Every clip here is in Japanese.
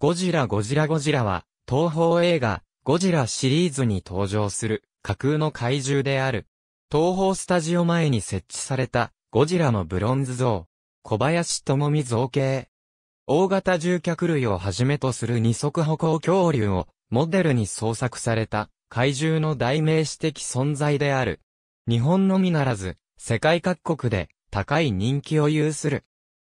ゴジラゴジラゴジラは、東宝映画、ゴジラシリーズに登場する、架空の怪獣である。東宝スタジオ前に設置された、ゴジラのブロンズ像。小林智美造形。大型獣脚類をはじめとする二足歩行恐竜を、モデルに創作された、怪獣の代名詞的存在である。日本のみならず、世界各国で、高い人気を有する。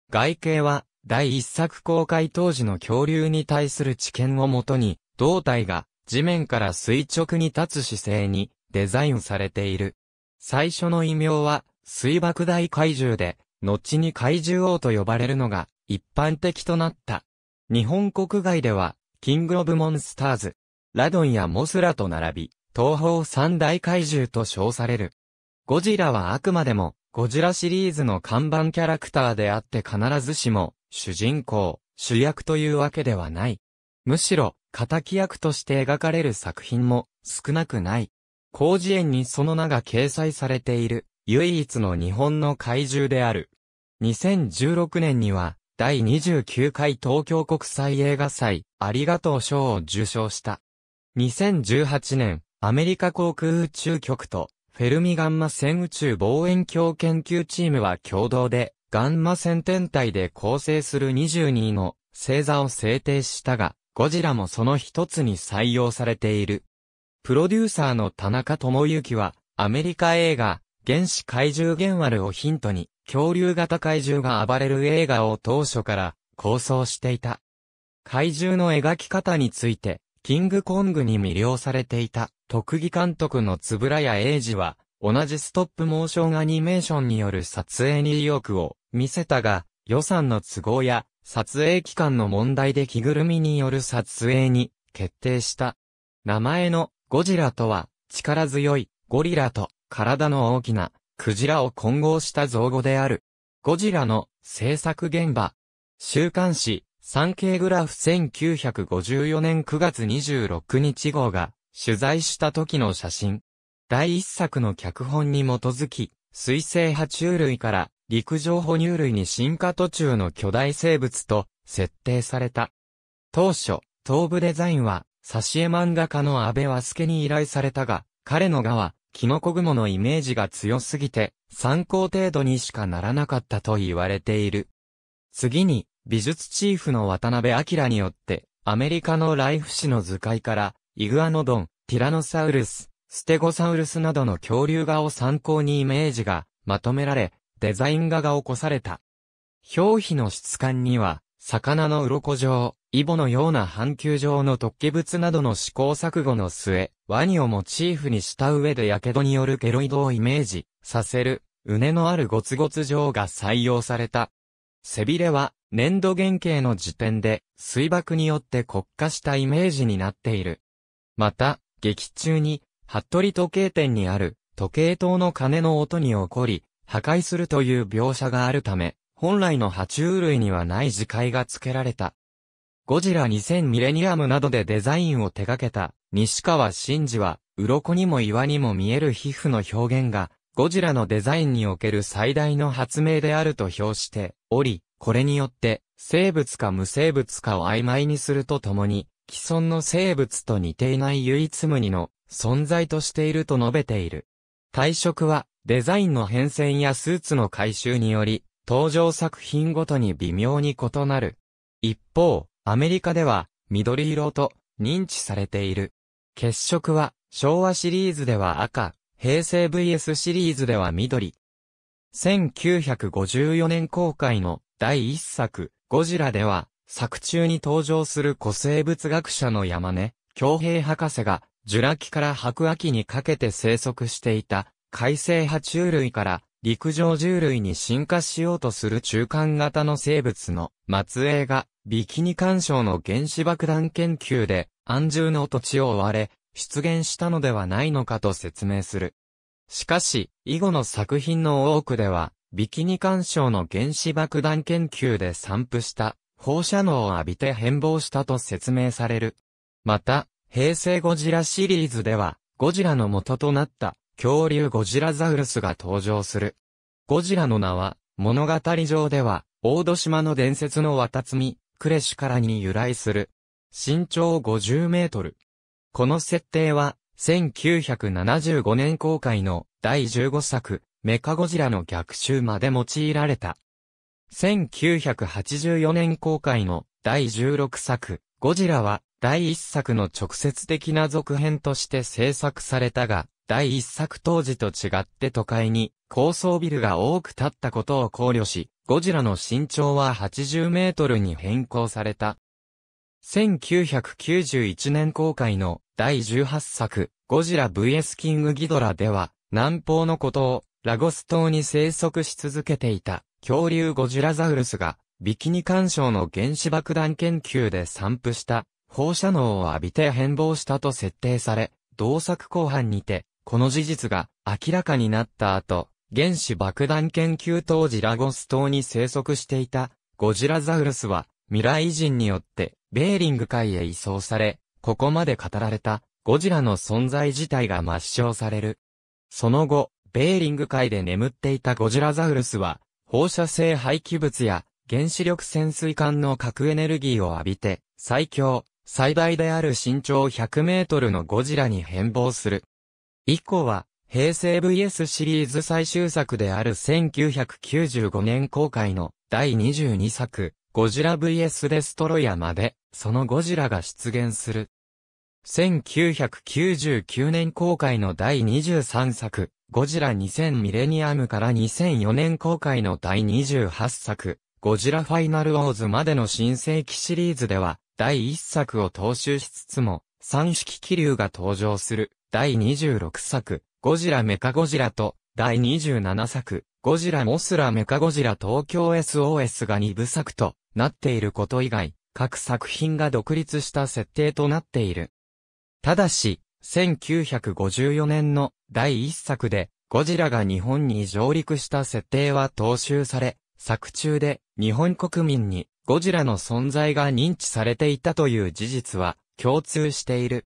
外形は、第一作公開当時の恐竜に対する知見をもとに、胴体が地面から垂直に立つ姿勢にデザインされている。最初の異名は水爆大怪獣で、後に怪獣王と呼ばれるのが一般的となった。日本国外では、キングオブモンスターズ、ラドンやモスラと並び、東方三大怪獣と称される。ゴジラはあくまでも、ゴジラシリーズの看板キャラクターであって必ずしも、主人公、主役というわけではない。むしろ、仇役として描かれる作品も少なくない。広辞苑にその名が掲載されている、唯一の日本の怪獣である。2016年には、第29回東京国際映画祭、ありがとう賞を受賞した。2018年、アメリカ航空宇宙局と、フェルミガンマ線宇宙望遠鏡研究チームは共同で、ガンマ線天体で構成する22の星座を制定したが、ゴジラもその一つに採用されている。プロデューサーの田中智之は、アメリカ映画、原始怪獣原丸」をヒントに、恐竜型怪獣が暴れる映画を当初から構想していた。怪獣の描き方について、キングコングに魅了されていた、特技監督の円谷英二は、同じストップモーションアニメーションによる撮影に意欲を見せたが、予算の都合や撮影期間の問題で着ぐるみによる撮影に決定した。名前のゴジラとは力強いゴリラと体の大きなクジラを混合した造語である。ゴジラの制作現場。週刊誌産経グラフ1954年9月26日号が取材した時の写真。第一作の脚本に基づき、水生爬虫類から陸上哺乳類に進化途中の巨大生物と設定された。当初、頭部デザインは、挿絵漫画家の安倍和助に依頼されたが、彼の画は、キノコ雲のイメージが強すぎて、参考程度にしかならなかったと言われている。次に、美術チーフの渡辺明によって、アメリカのライフ誌の図解から、イグアノドン、ティラノサウルス、ステゴサウルスなどの恐竜画を参考にイメージがまとめられ、デザイン画が起こされた。表皮の質感には、魚の鱗状、イボのような半球状の突起物などの試行錯誤の末、ワニをモチーフにした上で火傷によるゲロイドをイメージさせる、畝のあるゴツゴツ状が採用された。背びれは、粘土原型の時点で、水爆によって国化したイメージになっている。また、劇中に、服部時計店にある、時計塔の鐘の音に起こり、破壊するという描写があるため、本来の爬虫類にはない字解が付けられた。ゴジラ2000ミレニアムなどでデザインを手掛けた、西川真司は、鱗にも岩にも見える皮膚の表現が、ゴジラのデザインにおける最大の発明であると評しており、これによって、生物か無生物かを曖昧にするとともに、既存の生物と似ていない唯一無二の存在としていると述べている。退職は、デザインの変遷やスーツの回収により、登場作品ごとに微妙に異なる。一方、アメリカでは、緑色と認知されている。血色は、昭和シリーズでは赤、平成 VS シリーズでは緑。1954年公開の第1作、ゴジラでは、作中に登場する古生物学者の山根、京平博士が、ジュラ紀から白亜紀にかけて生息していた、海生爬虫類から陸上獣類に進化しようとする中間型の生物の末裔が、ビキニ干渉の原子爆弾研究で、安住の土地を追われ、出現したのではないのかと説明する。しかし、以後の作品の多くでは、ビキニ干渉の原子爆弾研究で散布した放射能を浴びて変貌したと説明される。また、平成ゴジラシリーズでは、ゴジラの元となった恐竜ゴジラザウルスが登場する。ゴジラの名は、物語上では、大戸島の伝説の渡積み、クレシュからに由来する。身長50メートル。この設定は、1975年公開の第15作、メカゴジラの逆襲まで用いられた。1984年公開の第16作、ゴジラは第一作の直接的な続編として制作されたが、第一作当時と違って都会に高層ビルが多く建ったことを考慮し、ゴジラの身長は80メートルに変更された。1991年公開の第18作、ゴジラ VS キングギドラでは、南方のことをラゴス島に生息し続けていた恐竜ゴジラザウルスがビキニ干渉の原子爆弾研究で散布した放射能を浴びて変貌したと設定され、同作後半にて、この事実が明らかになった後、原子爆弾研究当時ラゴス島に生息していたゴジラザウルスは未来人によってベーリング海へ移送され、ここまで語られたゴジラの存在自体が抹消される。その後、ベーリング海で眠っていたゴジラザウルスは、放射性廃棄物や原子力潜水艦の核エネルギーを浴びて、最強、最大である身長100メートルのゴジラに変貌する。以降は、平成 VS シリーズ最終作である1995年公開の第22作、ゴジラ VS デストロイヤまで、そのゴジラが出現する。1999年公開の第23作、ゴジラ2000ミレニアムから2004年公開の第28作、ゴジラファイナルオーズまでの新世紀シリーズでは、第1作を踏襲しつつも、三式気流が登場する第26作、ゴジラメカゴジラと、第27作、ゴジラモスラメカゴジラ東京 SOS が2部作となっていること以外、各作品が独立した設定となっている。ただし、1954年の第1作で、ゴジラが日本に上陸した設定は踏襲され、作中で日本国民にゴジラの存在が認知されていたという事実は共通している。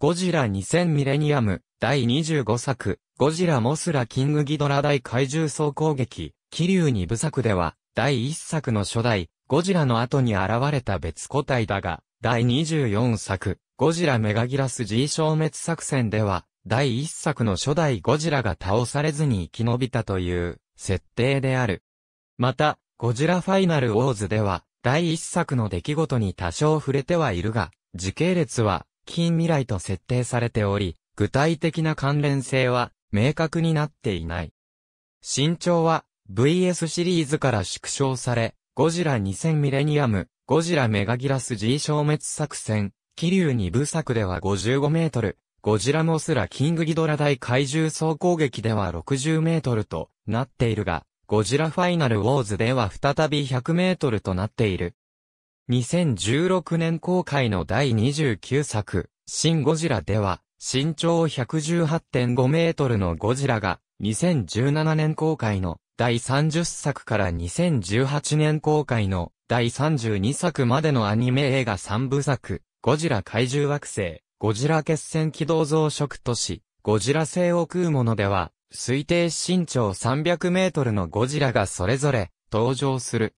ゴジラ2000ミレニアム第25作ゴジラモスラキングギドラ大怪獣総攻撃気流2部作では第1作の初代ゴジラの後に現れた別個体だが第24作ゴジラメガギラス G 消滅作戦では第1作の初代ゴジラが倒されずに生き延びたという設定である。また、ゴジラファイナルウォーズでは、第一作の出来事に多少触れてはいるが、時系列は、近未来と設定されており、具体的な関連性は、明確になっていない。身長は、VS シリーズから縮小され、ゴジラ2000ミレニアム、ゴジラメガギラス G 消滅作戦、キリュウ2部作では55メートル、ゴジラモスラキングギドラ大怪獣総攻撃では60メートルとなっているが、ゴジラファイナルウォーズでは再び100メートルとなっている。2016年公開の第29作、シン・ゴジラでは、身長118.5メートルのゴジラが、2017年公開の第30作から2018年公開の第32作までのアニメ映画3部作、ゴジラ怪獣惑星、ゴジラ決戦機動増殖都市、ゴジラ星を食うものでは、推定身長300メートルのゴジラがそれぞれ登場する。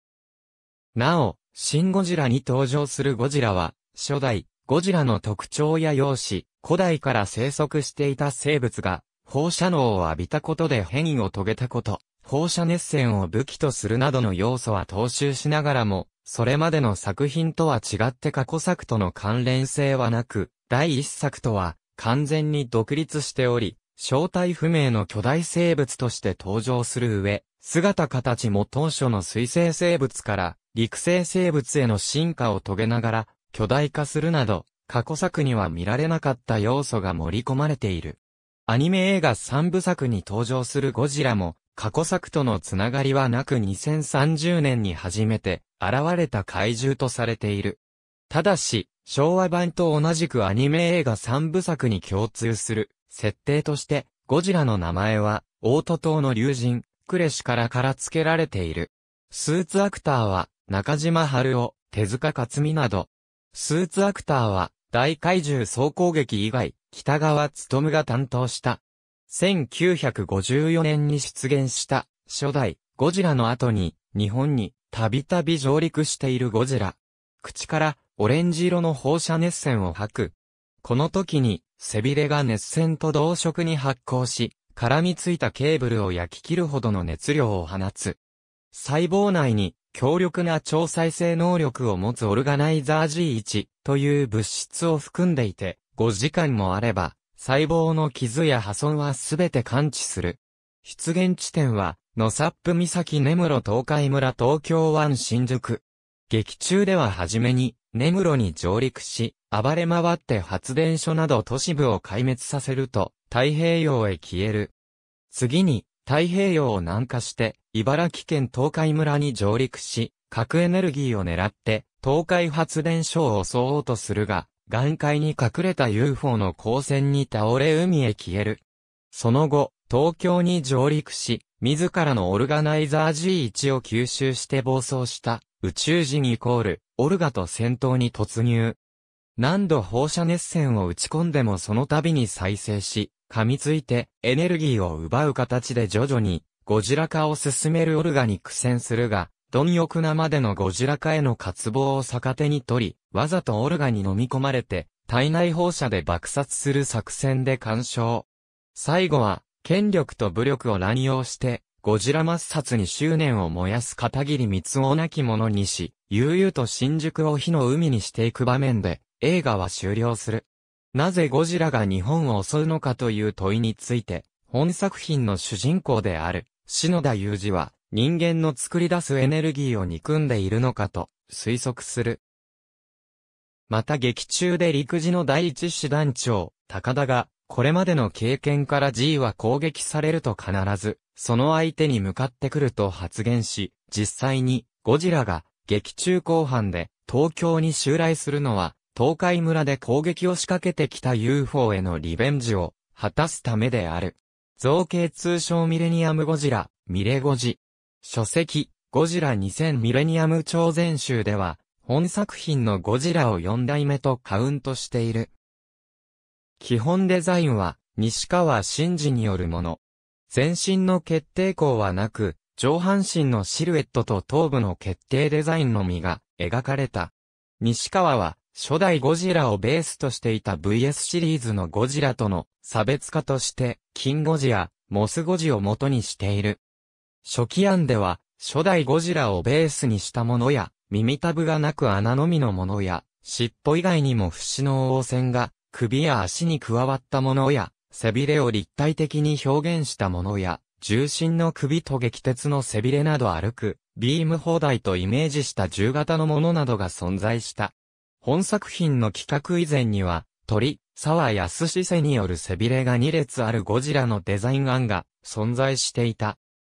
なお、シン・ゴジラに登場するゴジラは、初代、ゴジラの特徴や容姿、古代から生息していた生物が、放射能を浴びたことで変異を遂げたこと、放射熱線を武器とするなどの要素は踏襲しながらも、それまでの作品とは違って過去作との関連性はなく、第一作とは完全に独立しており、正体不明の巨大生物として登場する上、姿形も当初の水生生物から陸生生物への進化を遂げながら巨大化するなど、過去作には見られなかった要素が盛り込まれている。アニメ映画3部作に登場するゴジラも、過去作とのつながりはなく2030年に初めて現れた怪獣とされている。ただし、昭和版と同じくアニメ映画3部作に共通する設定として、ゴジラの名前は、オート島の竜神、クレシからから付けられている。スーツアクターは、中島春夫、手塚克美など。スーツアクターは、大怪獣総攻撃以外、北川務が担当した。1954年に出現した、初代、ゴジラの後に、日本に、たびたび上陸しているゴジラ。口から、オレンジ色の放射熱線を吐く。この時に、背びれが熱線と同色に発光し、絡みついたケーブルを焼き切るほどの熱量を放つ。細胞内に強力な超再生能力を持つオルガナイザー G1 という物質を含んでいて、5時間もあれば、細胞の傷や破損はすべて感知する。出現地点は、ノサップ岬根室東海村東京湾新宿。劇中では初めに、根室に上陸し、暴れ回って発電所など都市部を壊滅させると、太平洋へ消える。次に、太平洋を南下して、茨城県東海村に上陸し、核エネルギーを狙って、東海発電所を襲おうとするが、眼界に隠れた UFO の光線に倒れ海へ消える。その後、東京に上陸し、自らのオルガナイザー G1 を吸収して暴走した、宇宙人イコール、オルガと戦闘に突入。何度放射熱線を打ち込んでもその度に再生し、噛みついてエネルギーを奪う形で徐々にゴジラ化を進めるオルガに苦戦するが、貪欲なまでのゴジラ化への渇望を逆手に取り、わざとオルガに飲み込まれて、体内放射で爆殺する作戦で干渉。最後は、権力と武力を乱用して、ゴジラ抹殺に執念を燃やす片桐光をなき者にし、悠々と新宿を火の海にしていく場面で、映画は終了する。なぜゴジラが日本を襲うのかという問いについて、本作品の主人公である、篠田裕二は、人間の作り出すエネルギーを憎んでいるのかと、推測する。また劇中で陸自の第一師団長、高田が、これまでの経験から G は攻撃されると必ず、その相手に向かってくると発言し、実際に、ゴジラが、劇中後半で、東京に襲来するのは、東海村で攻撃を仕掛けてきた UFO へのリベンジを果たすためである。造形通称ミレニアムゴジラ、ミレゴジ。書籍、ゴジラ2000ミレニアム超全集では、本作品のゴジラを4代目とカウントしている。基本デザインは、西川真二によるもの。全身の決定項はなく、上半身のシルエットと頭部の決定デザインのみが描かれた。西川は初代ゴジラをベースとしていた VS シリーズのゴジラとの差別化として、キンゴジラモスゴジを元にしている。初期案では、初代ゴジラをベースにしたものや、耳たぶがなく穴のみのものや、尻尾以外にも節の応戦が、首や足に加わったものや、背びれを立体的に表現したものや、重心の首と激鉄の背びれなど歩く、ビーム砲台とイメージした銃型のものなどが存在した。本作品の企画以前には、鳥、沢安志瀬による背びれが2列あるゴジラのデザイン案が存在していた。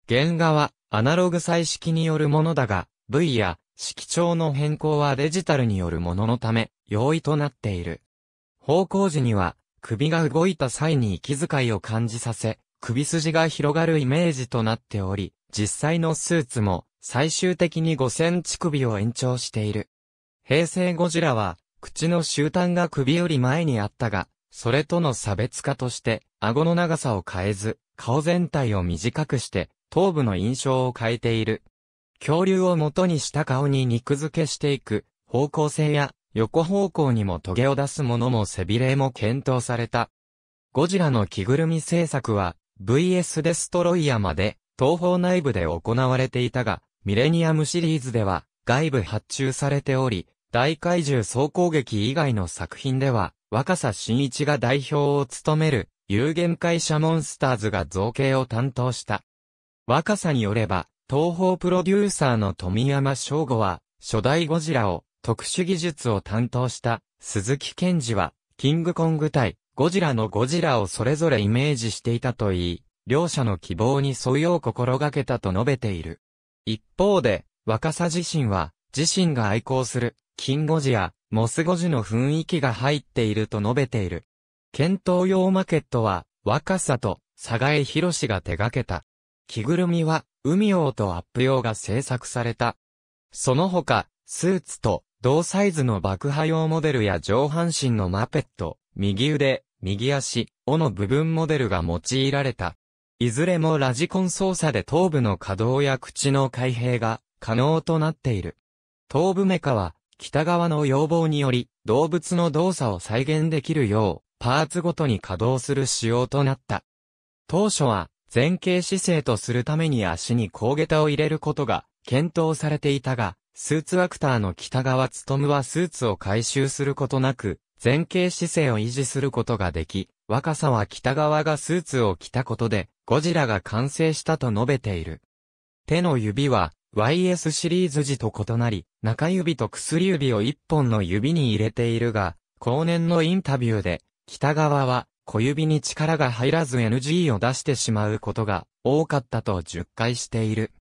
原画はアナログ彩色によるものだが、V や色調の変更はデジタルによるもののため、容易となっている。方向時には、首が動いた際に息遣いを感じさせ、首筋が広がるイメージとなっており、実際のスーツも最終的に5センチ首を延長している。平成ゴジラは、口の終端が首より前にあったが、それとの差別化として、顎の長さを変えず、顔全体を短くして、頭部の印象を変えている。恐竜を元にした顔に肉付けしていく、方向性や、横方向にもトゲを出すものも背びれも検討された。ゴジラの着ぐるみ制作は、VS デストロイヤまで、東方内部で行われていたが、ミレニアムシリーズでは、外部発注されており、大怪獣総攻撃以外の作品では、若狭新一が代表を務める、有限会社モンスターズが造形を担当した。若狭によれば、東方プロデューサーの富山翔吾は、初代ゴジラを、特殊技術を担当した、鈴木健二は、キングコング対、ゴジラのゴジラをそれぞれイメージしていたといい、両者の希望に沿うよう心がけたと述べている。一方で、若狭自身は、自身が愛好する金語字やモスゴ字の雰囲気が入っていると述べている。検討用マーケットは若さと佐賀江博士が手掛けた。着ぐるみは海王とアップ用が制作された。その他、スーツと同サイズの爆破用モデルや上半身のマペット、右腕、右足、尾の部分モデルが用いられた。いずれもラジコン操作で頭部の可動や口の開閉が可能となっている。頭部メカは北側の要望により、動物の動作を再現できるよう、パーツごとに稼働する仕様となった。当初は、前傾姿勢とするために足に高下駄を入れることが検討されていたが、スーツアクターの北とむはスーツを回収することなく、前傾姿勢を維持することができ、若さは北側がスーツを着たことで、ゴジラが完成したと述べている。手の指は、YS シリーズ時と異なり、中指と薬指を一本の指に入れているが、後年のインタビューで、北側は小指に力が入らず NG を出してしまうことが多かったと10回している。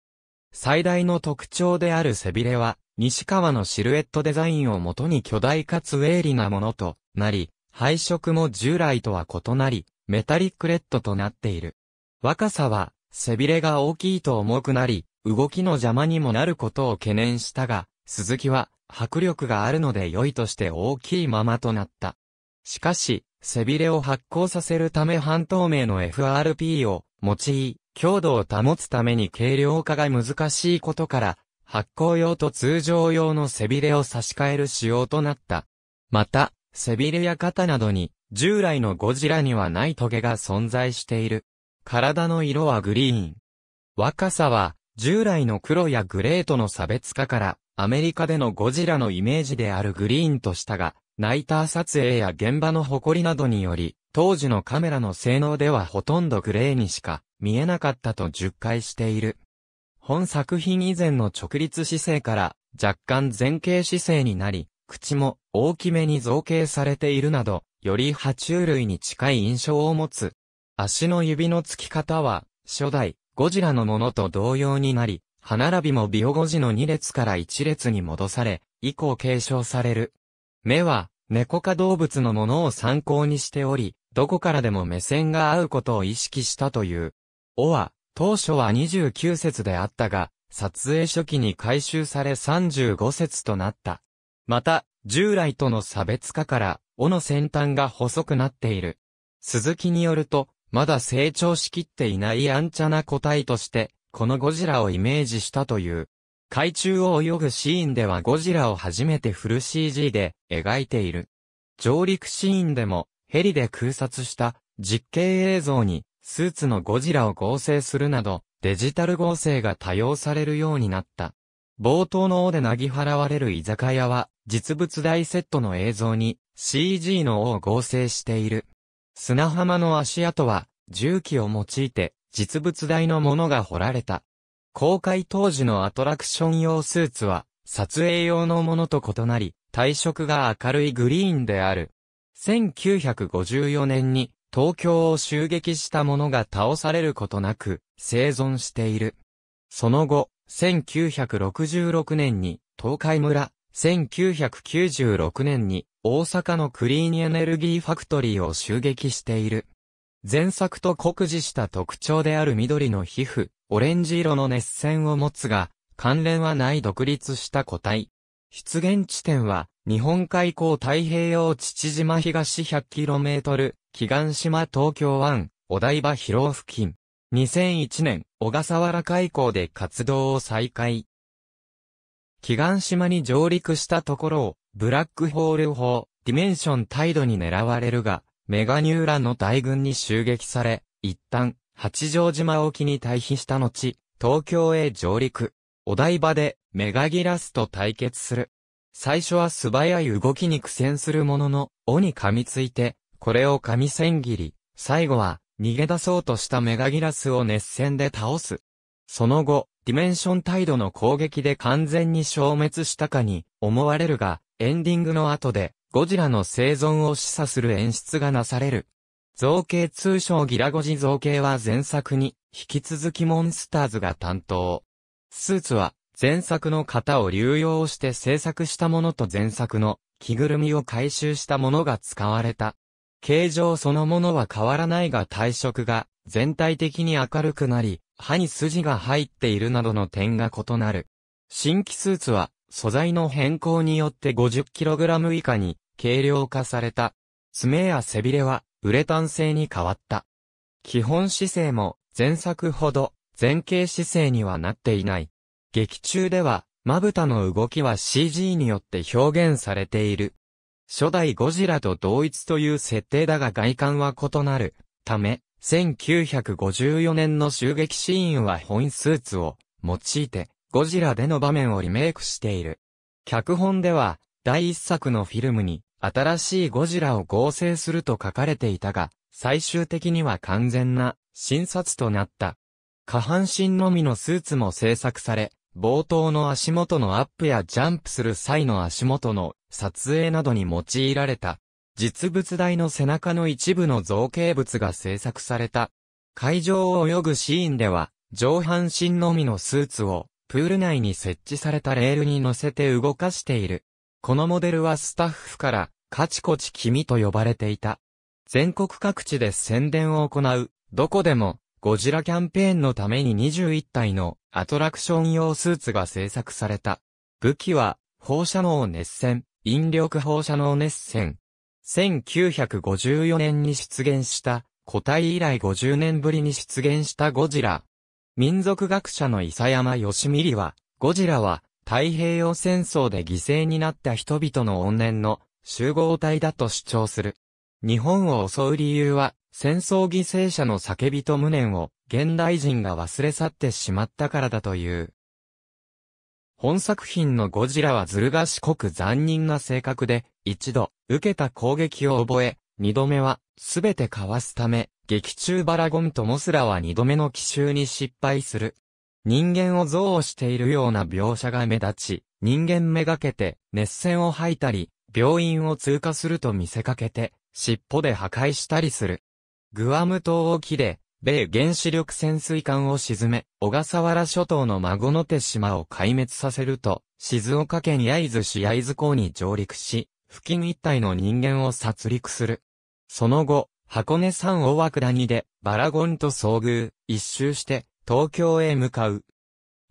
最大の特徴である背びれは、西川のシルエットデザインをもとに巨大かつ鋭利なものとなり、配色も従来とは異なり、メタリックレッドとなっている。若さは、背びれが大きいと重くなり、動きの邪魔にもなることを懸念したが、鈴木は、迫力があるので良いとして大きいままとなった。しかし、背びれを発光させるため半透明の FRP を用い、強度を保つために軽量化が難しいことから、発光用と通常用の背びれを差し替える仕様となった。また、背びれや肩などに、従来のゴジラにはないトゲが存在している。体の色はグリーン。若さは、従来の黒やグレーとの差別化から、アメリカでのゴジラのイメージであるグリーンとしたが、ナイター撮影や現場の誇りなどにより、当時のカメラの性能ではほとんどグレーにしか見えなかったと述懐している。本作品以前の直立姿勢から若干前傾姿勢になり、口も大きめに造形されているなど、より爬虫類に近い印象を持つ。足の指の付き方は、初代、ゴジラのものと同様になり、歯並びもビオゴジの2列から1列に戻され、以降継承される。目は、猫科動物のものを参考にしており、どこからでも目線が合うことを意識したという。尾は、当初は29節であったが、撮影初期に回収され35節となった。また、従来との差別化から、尾の先端が細くなっている。鈴木によると、まだ成長しきっていないやんちゃな個体として、このゴジラをイメージしたという。海中を泳ぐシーンではゴジラを初めてフル CG で描いている。上陸シーンでもヘリで空撮した実験映像にスーツのゴジラを合成するなどデジタル合成が多用されるようになった。冒頭の尾でなぎ払われる居酒屋は実物大セットの映像に CG の尾を合成している。砂浜の足跡は、重機を用いて、実物大のものが掘られた。公開当時のアトラクション用スーツは、撮影用のものと異なり、体色が明るいグリーンである。1954年に、東京を襲撃したものが倒されることなく、生存している。その後、1966年に、東海村、1996年に大阪のクリーンエネルギーファクトリーを襲撃している。前作と酷似した特徴である緑の皮膚、オレンジ色の熱線を持つが、関連はない独立した個体。出現地点は、日本海溝太平洋父島東 100km、祈願島東京湾、お台場広付近。2001年、小笠原海溝で活動を再開。祈願島に上陸したところを、ブラックホール砲、ディメンション態度に狙われるが、メガニューラの大軍に襲撃され、一旦、八丈島沖に退避した後、東京へ上陸。お台場で、メガギラスと対決する。最初は素早い動きに苦戦するものの、尾に噛みついて、これを噛み千切り、最後は、逃げ出そうとしたメガギラスを熱戦で倒す。その後、ディメンション態度の攻撃で完全に消滅したかに思われるが、エンディングの後で、ゴジラの生存を示唆する演出がなされる。造形通称ギラゴジ造形は前作に、引き続きモンスターズが担当。スーツは、前作の型を流用して制作したものと前作の着ぐるみを回収したものが使われた。形状そのものは変わらないが体色が全体的に明るくなり、歯に筋が入っているなどの点が異なる。新規スーツは、素材の変更によって 50kg 以下に軽量化された。爪や背びれは、ウレタン製に変わった。基本姿勢も、前作ほど、前傾姿勢にはなっていない。劇中では、まぶたの動きは CG によって表現されている。初代ゴジラと同一という設定だが外観は異なるため、1954年の襲撃シーンは本スーツを用いてゴジラでの場面をリメイクしている。脚本では第一作のフィルムに新しいゴジラを合成すると書かれていたが、最終的には完全な新撮となった。下半身のみのスーツも制作され、冒頭の足元のアップやジャンプする際の足元の撮影などに用いられた。実物大の背中の一部の造形物が制作された。会場を泳ぐシーンでは、上半身のみのスーツを、プール内に設置されたレールに乗せて動かしている。このモデルはスタッフから、カチコチ君と呼ばれていた。全国各地で宣伝を行う、どこでも、ゴジラキャンペーンのために21体のアトラクション用スーツが制作された。武器は、放射能熱線、引力放射能熱線、1954年に出現した、個体以来50年ぶりに出現したゴジラ。民族学者の伊佐山義里は、ゴジラは太平洋戦争で犠牲になった人々の怨念の集合体だと主張する。日本を襲う理由は、戦争犠牲者の叫びと無念を現代人が忘れ去ってしまったからだという。本作品のゴジラはずる賢く残忍な性格で、一度、受けた攻撃を覚え、二度目は、すべてかわすため、劇中バラゴンとモスラは二度目の奇襲に失敗する。人間を憎悪しているような描写が目立ち、人間めがけて、熱線を吐いたり、病院を通過すると見せかけて、尻尾で破壊したりする。グアム島沖で、米原子力潜水艦を沈め、小笠原諸島の孫の手島を壊滅させると、静岡県焼津市焼津港に上陸し、付近一帯の人間を殺戮する。その後、箱根山大涌谷で、バラゴンと遭遇、一周して、東京へ向かう。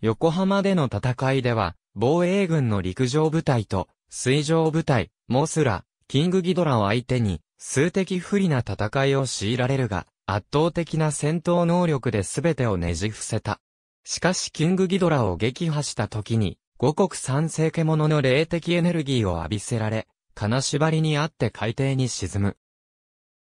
横浜での戦いでは、防衛軍の陸上部隊と、水上部隊、モスラ、キングギドラを相手に、数的不利な戦いを強いられるが、圧倒的な戦闘能力で全てをねじ伏せた。しかしキングギドラを撃破した時に、五国三世獣の霊的エネルギーを浴びせられ、金縛りにあって海底に沈む。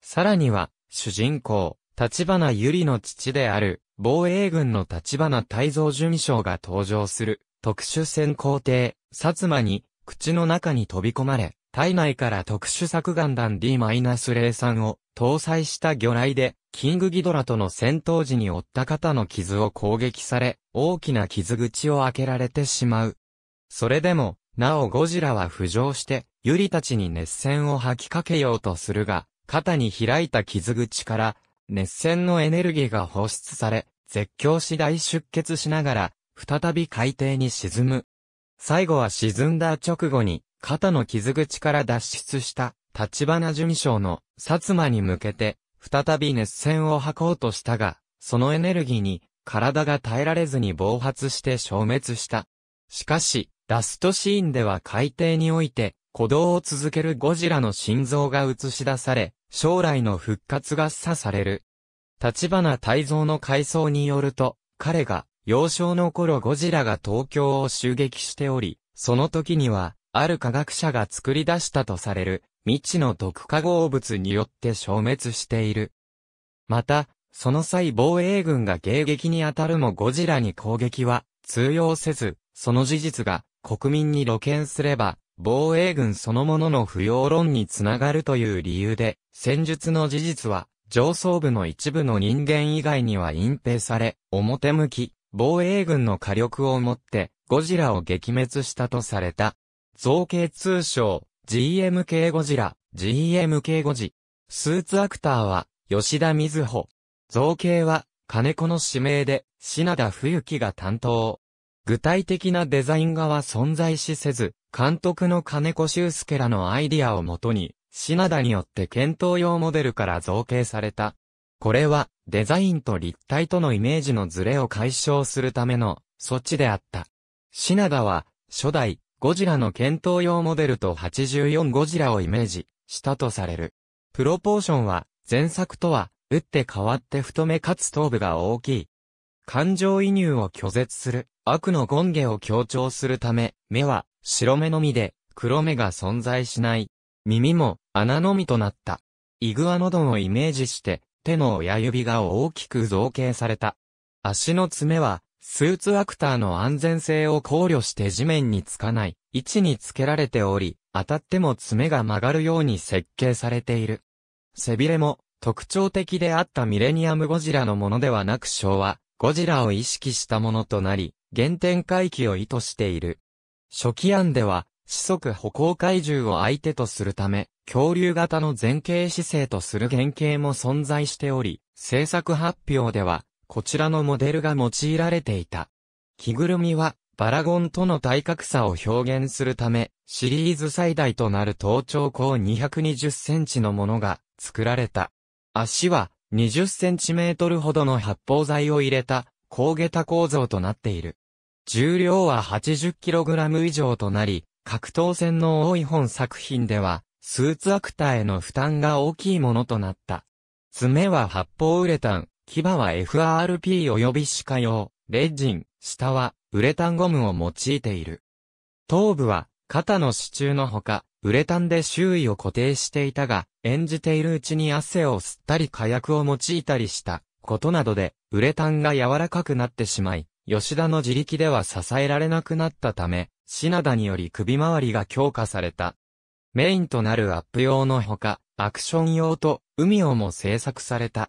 さらには、主人公、立花ゆりの父である、防衛軍の立花泰造準将が登場する、特殊戦皇帝、薩摩に、口の中に飛び込まれ、体内から特殊削岩弾 D-03 を搭載した魚雷で、キングギドラとの戦闘時に負った肩の傷を攻撃され、大きな傷口を開けられてしまう。それでも、なおゴジラは浮上して、ユリたちに熱戦を吐きかけようとするが、肩に開いた傷口から、熱戦のエネルギーが放出され、絶叫次第出血しながら、再び海底に沈む。最後は沈んだ直後に、肩の傷口から脱出した立花純将の薩摩に向けて、再び熱戦を吐こうとしたが、そのエネルギーに体が耐えられずに暴発して消滅した。しかし、ラストシーンでは海底において、鼓動を続けるゴジラの心臓が映し出され、将来の復活が示唆される。立花泰造の回想によると、彼が幼少の頃ゴジラが東京を襲撃しており、その時にはある科学者が作り出したとされる未知の毒化合物によって消滅している。また、その際防衛軍が迎撃に当たるもゴジラに攻撃は通用せず、その事実が国民に露見すれば、防衛軍そのものの不要論につながるという理由で、戦術の事実は、上層部の一部の人間以外には隠蔽され、表向き、防衛軍の火力をもって、ゴジラを撃滅したとされた。造形通称、GMK ゴジラ、GMK ゴジ。スーツアクターは、吉田瑞穂。造形は、金子の指名で、品田冬樹が担当。具体的なデザイン画は存在しせず、監督の金子修介らのアイディアをもとに、品田によって検討用モデルから造形された。これは、デザインと立体とのイメージのズレを解消するための、措置であった。品田は、初代、ゴジラの検討用モデルと84ゴジラをイメージしたとされる。プロポーションは前作とは打って変わって太めかつ頭部が大きい。感情移入を拒絶する悪の権下を強調するため目は白目のみで黒目が存在しない。耳も穴のみとなった。イグアノドンをイメージして手の親指が大きく造形された。足の爪はスーツアクターの安全性を考慮して地面につかない位置につけられており、当たっても爪が曲がるように設計されている。背びれも特徴的であったミレニアムゴジラのものではなく昭和、ゴジラを意識したものとなり、原点回帰を意図している。初期案では、四足歩行怪獣を相手とするため、恐竜型の前傾姿勢とする原型も存在しており、制作発表では、こちらのモデルが用いられていた。着ぐるみは、バラゴンとの体格差を表現するため、シリーズ最大となる頭頂高220センチのものが作られた。足は20センチメートルほどの発泡剤を入れた高下多構造となっている。重量は8 0ラム以上となり、格闘戦の多い本作品では、スーツアクターへの負担が大きいものとなった。爪は発泡ウレタン、牙は FRP 及び歯科用、レッジン、下はウレタンゴムを用いている。頭部は肩の支柱のほか、ウレタンで周囲を固定していたが、演じているうちに汗を吸ったり火薬を用いたりしたことなどで、ウレタンが柔らかくなってしまい、吉田の自力では支えられなくなったため、品田により首回りが強化された。メインとなるアップ用のほか、アクション用と海をも制作された。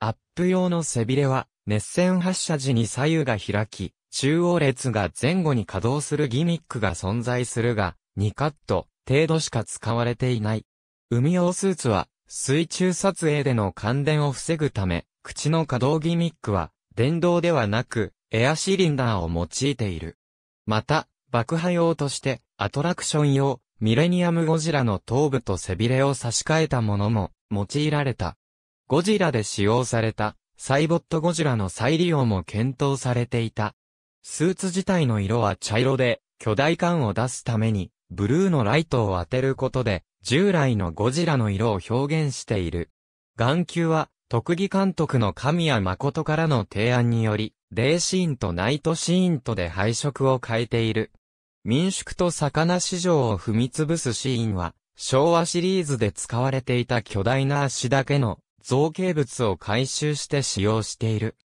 アップ用の背びれは、熱線発射時に左右が開き、中央列が前後に稼働するギミックが存在するが、2カット程度しか使われていない。海用スーツは、水中撮影での感電を防ぐため、口の稼働ギミックは、電動ではなく、エアシリンダーを用いている。また、爆破用として、アトラクション用、ミレニアムゴジラの頭部と背びれを差し替えたものも、用いられた。ゴジラで使用されたサイボットゴジラの再利用も検討されていた。スーツ自体の色は茶色で、巨大感を出すために、ブルーのライトを当てることで、従来のゴジラの色を表現している。眼球は、特技監督の神谷誠からの提案により、デイシーンとナイトシーンとで配色を変えている。民宿と魚市場を踏み潰すシーンは、昭和シリーズで使われていた巨大な足だけの造形物を回収して使用している。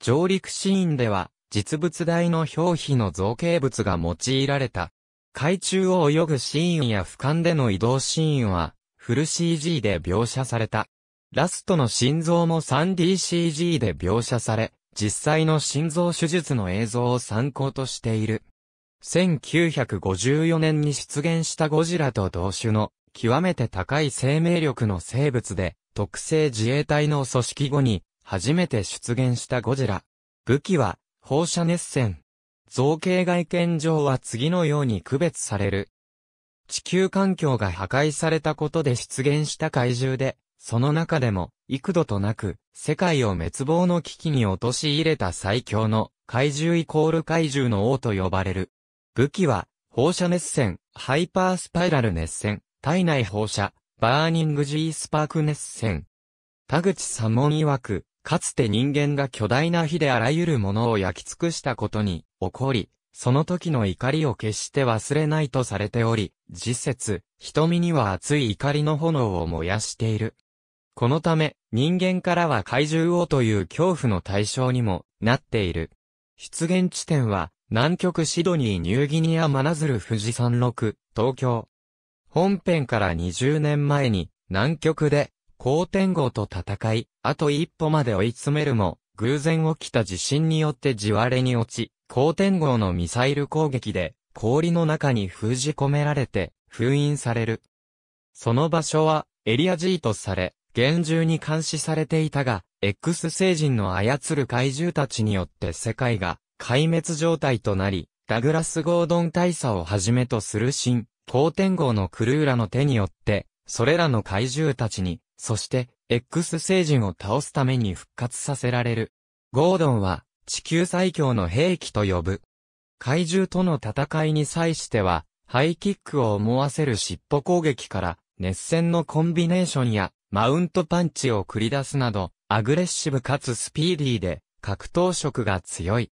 上陸シーンでは、実物大の表皮の造形物が用いられた。海中を泳ぐシーンや俯瞰での移動シーンは、フル CG で描写された。ラストの心臓も 3DCG で描写され、実際の心臓手術の映像を参考としている。1954年に出現したゴジラと同種の極めて高い生命力の生物で、特製自衛隊の組織後に、初めて出現したゴジラ。武器は、放射熱線。造形外見上は次のように区別される。地球環境が破壊されたことで出現した怪獣で、その中でも、幾度となく、世界を滅亡の危機に陥れた最強の、怪獣イコール怪獣の王と呼ばれる。武器は、放射熱線、ハイパースパイラル熱線、体内放射、バーニング G スパーク熱線。田口左門曰く、かつて人間が巨大な火であらゆるものを焼き尽くしたことに起こり、その時の怒りを決して忘れないとされており、次節、瞳には熱い怒りの炎を燃やしている。このため、人間からは怪獣王という恐怖の対象にもなっている。出現地点は、南極シドニーニューギニアマナズル富士山6、東京。本編から20年前に、南極で、高天号と戦い、あと一歩まで追い詰めるも、偶然起きた地震によって地割れに落ち、高天号のミサイル攻撃で、氷の中に封じ込められて、封印される。その場所は、エリア G とされ、厳重に監視されていたが、X 星人の操る怪獣たちによって世界が、壊滅状態となり、ダグラス・ゴードン大佐をはじめとする新、光天号のクルーラの手によって、それらの怪獣たちに、そして、X 星人を倒すために復活させられる。ゴードンは、地球最強の兵器と呼ぶ。怪獣との戦いに際しては、ハイキックを思わせる尻尾攻撃から、熱戦のコンビネーションや、マウントパンチを繰り出すなど、アグレッシブかつスピーディーで、格闘色が強い。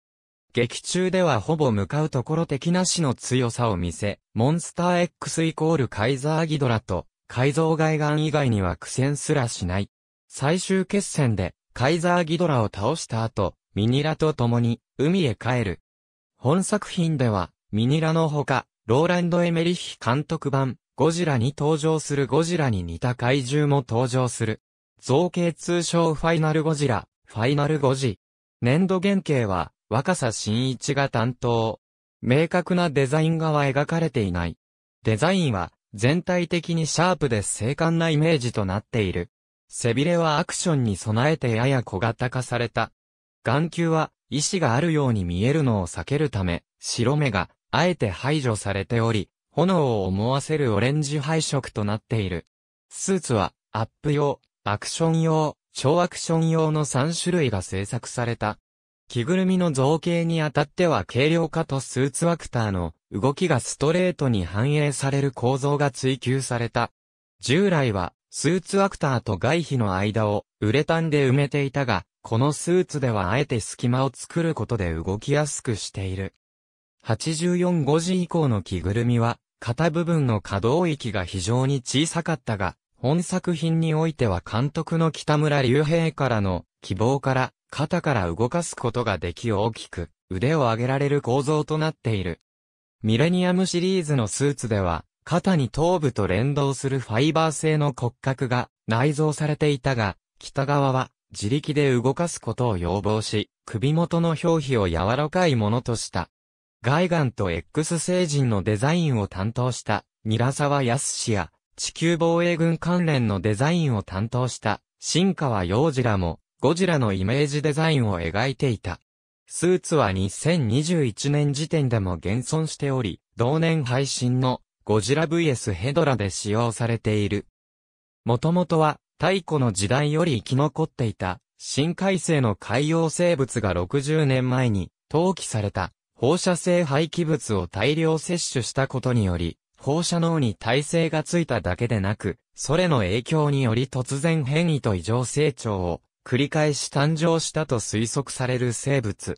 劇中ではほぼ向かうところ敵なしの強さを見せ、モンスター X イコールカイザーギドラと、改造外眼以外には苦戦すらしない。最終決戦で、カイザーギドラを倒した後、ミニラと共に、海へ帰る。本作品では、ミニラのほか、ローランド・エメリッヒ監督版、ゴジラに登場するゴジラに似た怪獣も登場する。造形通称ファイナルゴジラ、ファイナルゴジ。年度原型は、若狭真一が担当。明確なデザイン画は描かれていない。デザインは全体的にシャープで精悍なイメージとなっている。背びれはアクションに備えてやや小型化された。眼球は意志があるように見えるのを避けるため、白目があえて排除されており、炎を思わせるオレンジ配色となっている。スーツはアップ用、アクション用、超アクション用の3種類が製作された。着ぐるみの造形にあたっては軽量化とスーツアクターの動きがストレートに反映される構造が追求された。従来はスーツアクターと外皮の間をウレタンで埋めていたが、このスーツではあえて隙間を作ることで動きやすくしている。84 5時以降の着ぐるみは、肩部分の可動域が非常に小さかったが、本作品においては監督の北村隆平からの希望から肩から動かすことができ大きく、腕を上げられる構造となっている。ミレニアムシリーズのスーツでは、肩に頭部と連動するファイバー製の骨格が内蔵されていたが、北側は自力で動かすことを要望し、首元の表皮を柔らかいものとした。ガイガンと X 星人のデザインを担当した、ニラサワヤスシや、地球防衛軍関連のデザインを担当した、新川洋ジらも、ゴジラのイメージデザインを描いていた。スーツは2021年時点でも現存しており、同年配信のゴジラ VS ヘドラで使用されている。もともとは太古の時代より生き残っていた深海生の海洋生物が60年前に投棄された放射性廃棄物を大量摂取したことにより、放射能に耐性がついただけでなく、それの影響により突然変異と異常成長を繰り返し誕生したと推測される生物。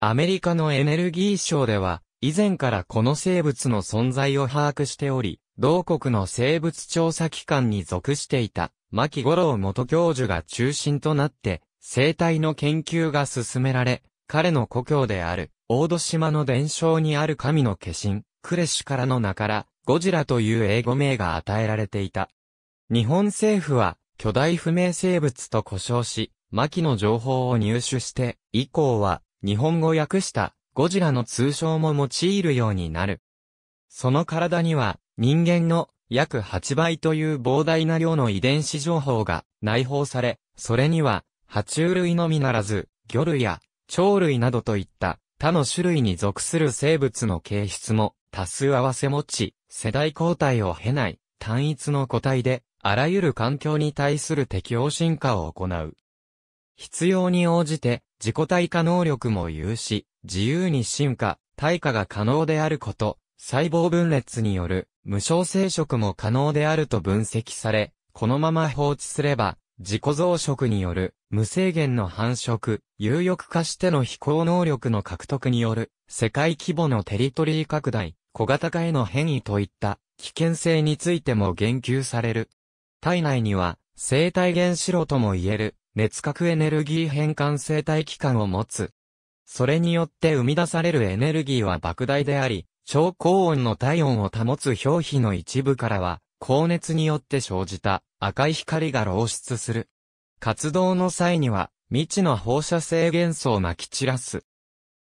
アメリカのエネルギー省では、以前からこの生物の存在を把握しており、同国の生物調査機関に属していた、牧五郎元教授が中心となって、生態の研究が進められ、彼の故郷である、大戸島の伝承にある神の化身、クレシュからの名から、ゴジラという英語名が与えられていた。日本政府は、巨大不明生物と呼称し、牧の情報を入手して、以降は、日本語訳したゴジラの通称も用いるようになる。その体には、人間の約8倍という膨大な量の遺伝子情報が内包され、それには、爬虫類のみならず、魚類や鳥類などといった他の種類に属する生物の形質も多数合わせ持ち、世代交代を経ない単一の個体であらゆる環境に対する適応進化を行う。必要に応じて自己対価能力も有し、自由に進化、対価が可能であること、細胞分裂による無償生殖も可能であると分析され、このまま放置すれば、自己増殖による無制限の繁殖、有力化しての飛行能力の獲得による世界規模のテリトリー拡大、小型化への変異といった危険性についても言及される。体内には、生体原子炉とも言える、熱核エネルギー変換生体器官を持つ。それによって生み出されるエネルギーは莫大であり、超高温の体温を保つ表皮の一部からは、高熱によって生じた赤い光が漏出する。活動の際には、未知の放射性元素をまき散らす。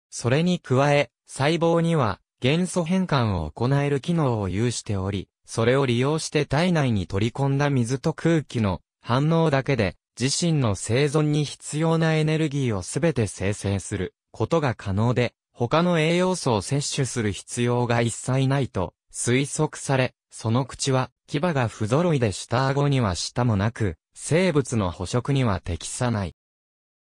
それに加え、細胞には元素変換を行える機能を有しており、それを利用して体内に取り込んだ水と空気の反応だけで、自身の生存に必要なエネルギーをすべて生成することが可能で、他の栄養素を摂取する必要が一切ないと推測され、その口は牙が不揃いで下顎には舌もなく、生物の捕食には適さない。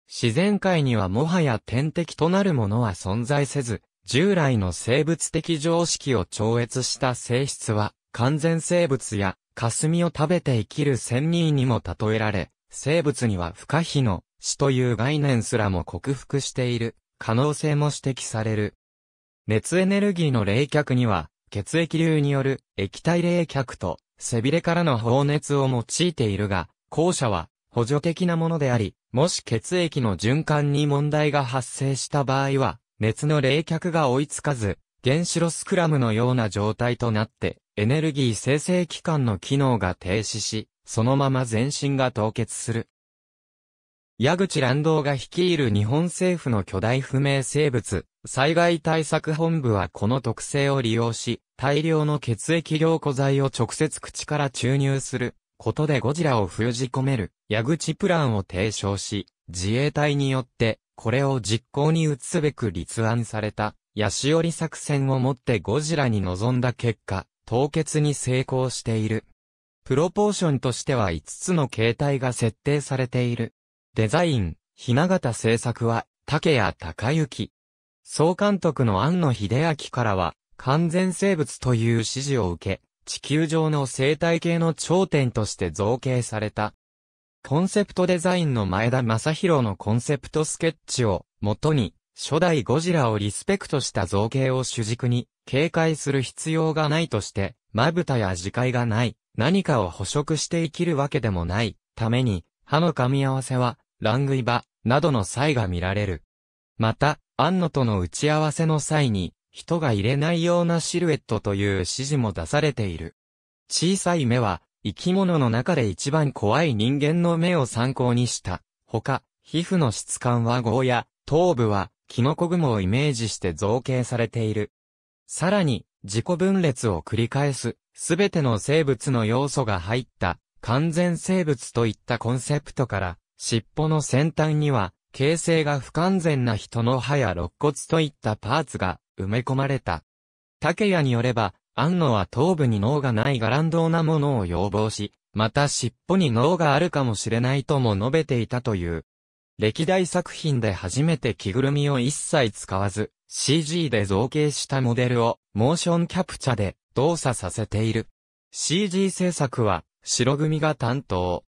自然界にはもはや天敵となるものは存在せず、従来の生物的常識を超越した性質は完全生物や、霞を食べて生きる仙人にも例えられ、生物には不可避の死という概念すらも克服している可能性も指摘される。熱エネルギーの冷却には、血液流による液体冷却と背びれからの放熱を用いているが、後者は補助的なものであり、もし血液の循環に問題が発生した場合は、熱の冷却が追いつかず、原子ロスクラムのような状態となってエネルギー生成器官の機能が停止し、そのまま全身が凍結する。矢口乱動が率いる日本政府の巨大不明生物、災害対策本部はこの特性を利用し、大量の血液凝固剤を直接口から注入することでゴジラを封じ込める矢口プランを提唱し、自衛隊によってこれを実行に移すべく立案された、ヤシオリ作戦をもってゴジラに臨んだ結果、凍結に成功している。プロポーションとしては5つの形態が設定されている。デザイン、雛形製作は、竹谷隆之。総監督の庵野秀明からは、完全生物という指示を受け、地球上の生態系の頂点として造形された。コンセプトデザインの前田正宏のコンセプトスケッチを元に、初代ゴジラをリスペクトした造形を主軸に、警戒する必要がないとして、まぶたや視界がない、何かを捕食して生きるわけでもない、ために、歯の噛み合わせは、乱食い場、などの際が見られる。また、アンノとの打ち合わせの際に、人が入れないようなシルエットという指示も出されている。小さい目は、生き物の中で一番怖い人間の目を参考にした。ほか、皮膚の質感はゴーや、頭部は、キノコ雲をイメージして造形されている。さらに、自己分裂を繰り返す、すべての生物の要素が入った、完全生物といったコンセプトから、尻尾の先端には、形成が不完全な人の歯や肋骨といったパーツが埋め込まれた。竹谷によれば、安野は頭部に脳がないガランドなものを要望し、また尻尾に脳があるかもしれないとも述べていたという。歴代作品で初めて着ぐるみを一切使わず、CG で造形したモデルをモーションキャプチャで動作させている。CG 制作は白組が担当。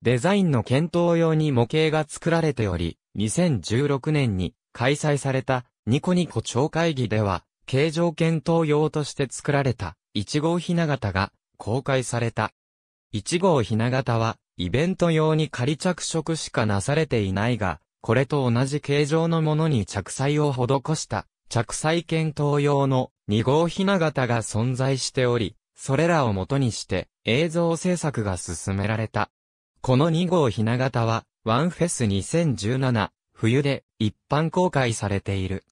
デザインの検討用に模型が作られており、2016年に開催されたニコニコ超会議では、形状検討用として作られた1号ひな形が公開された。1号ひな形はイベント用に仮着色しかなされていないが、これと同じ形状のものに着彩を施した着彩検討用の2号ひな型が存在しており、それらを元にして映像制作が進められた。この2号ひな型は、ワンフェス2017冬で一般公開されている。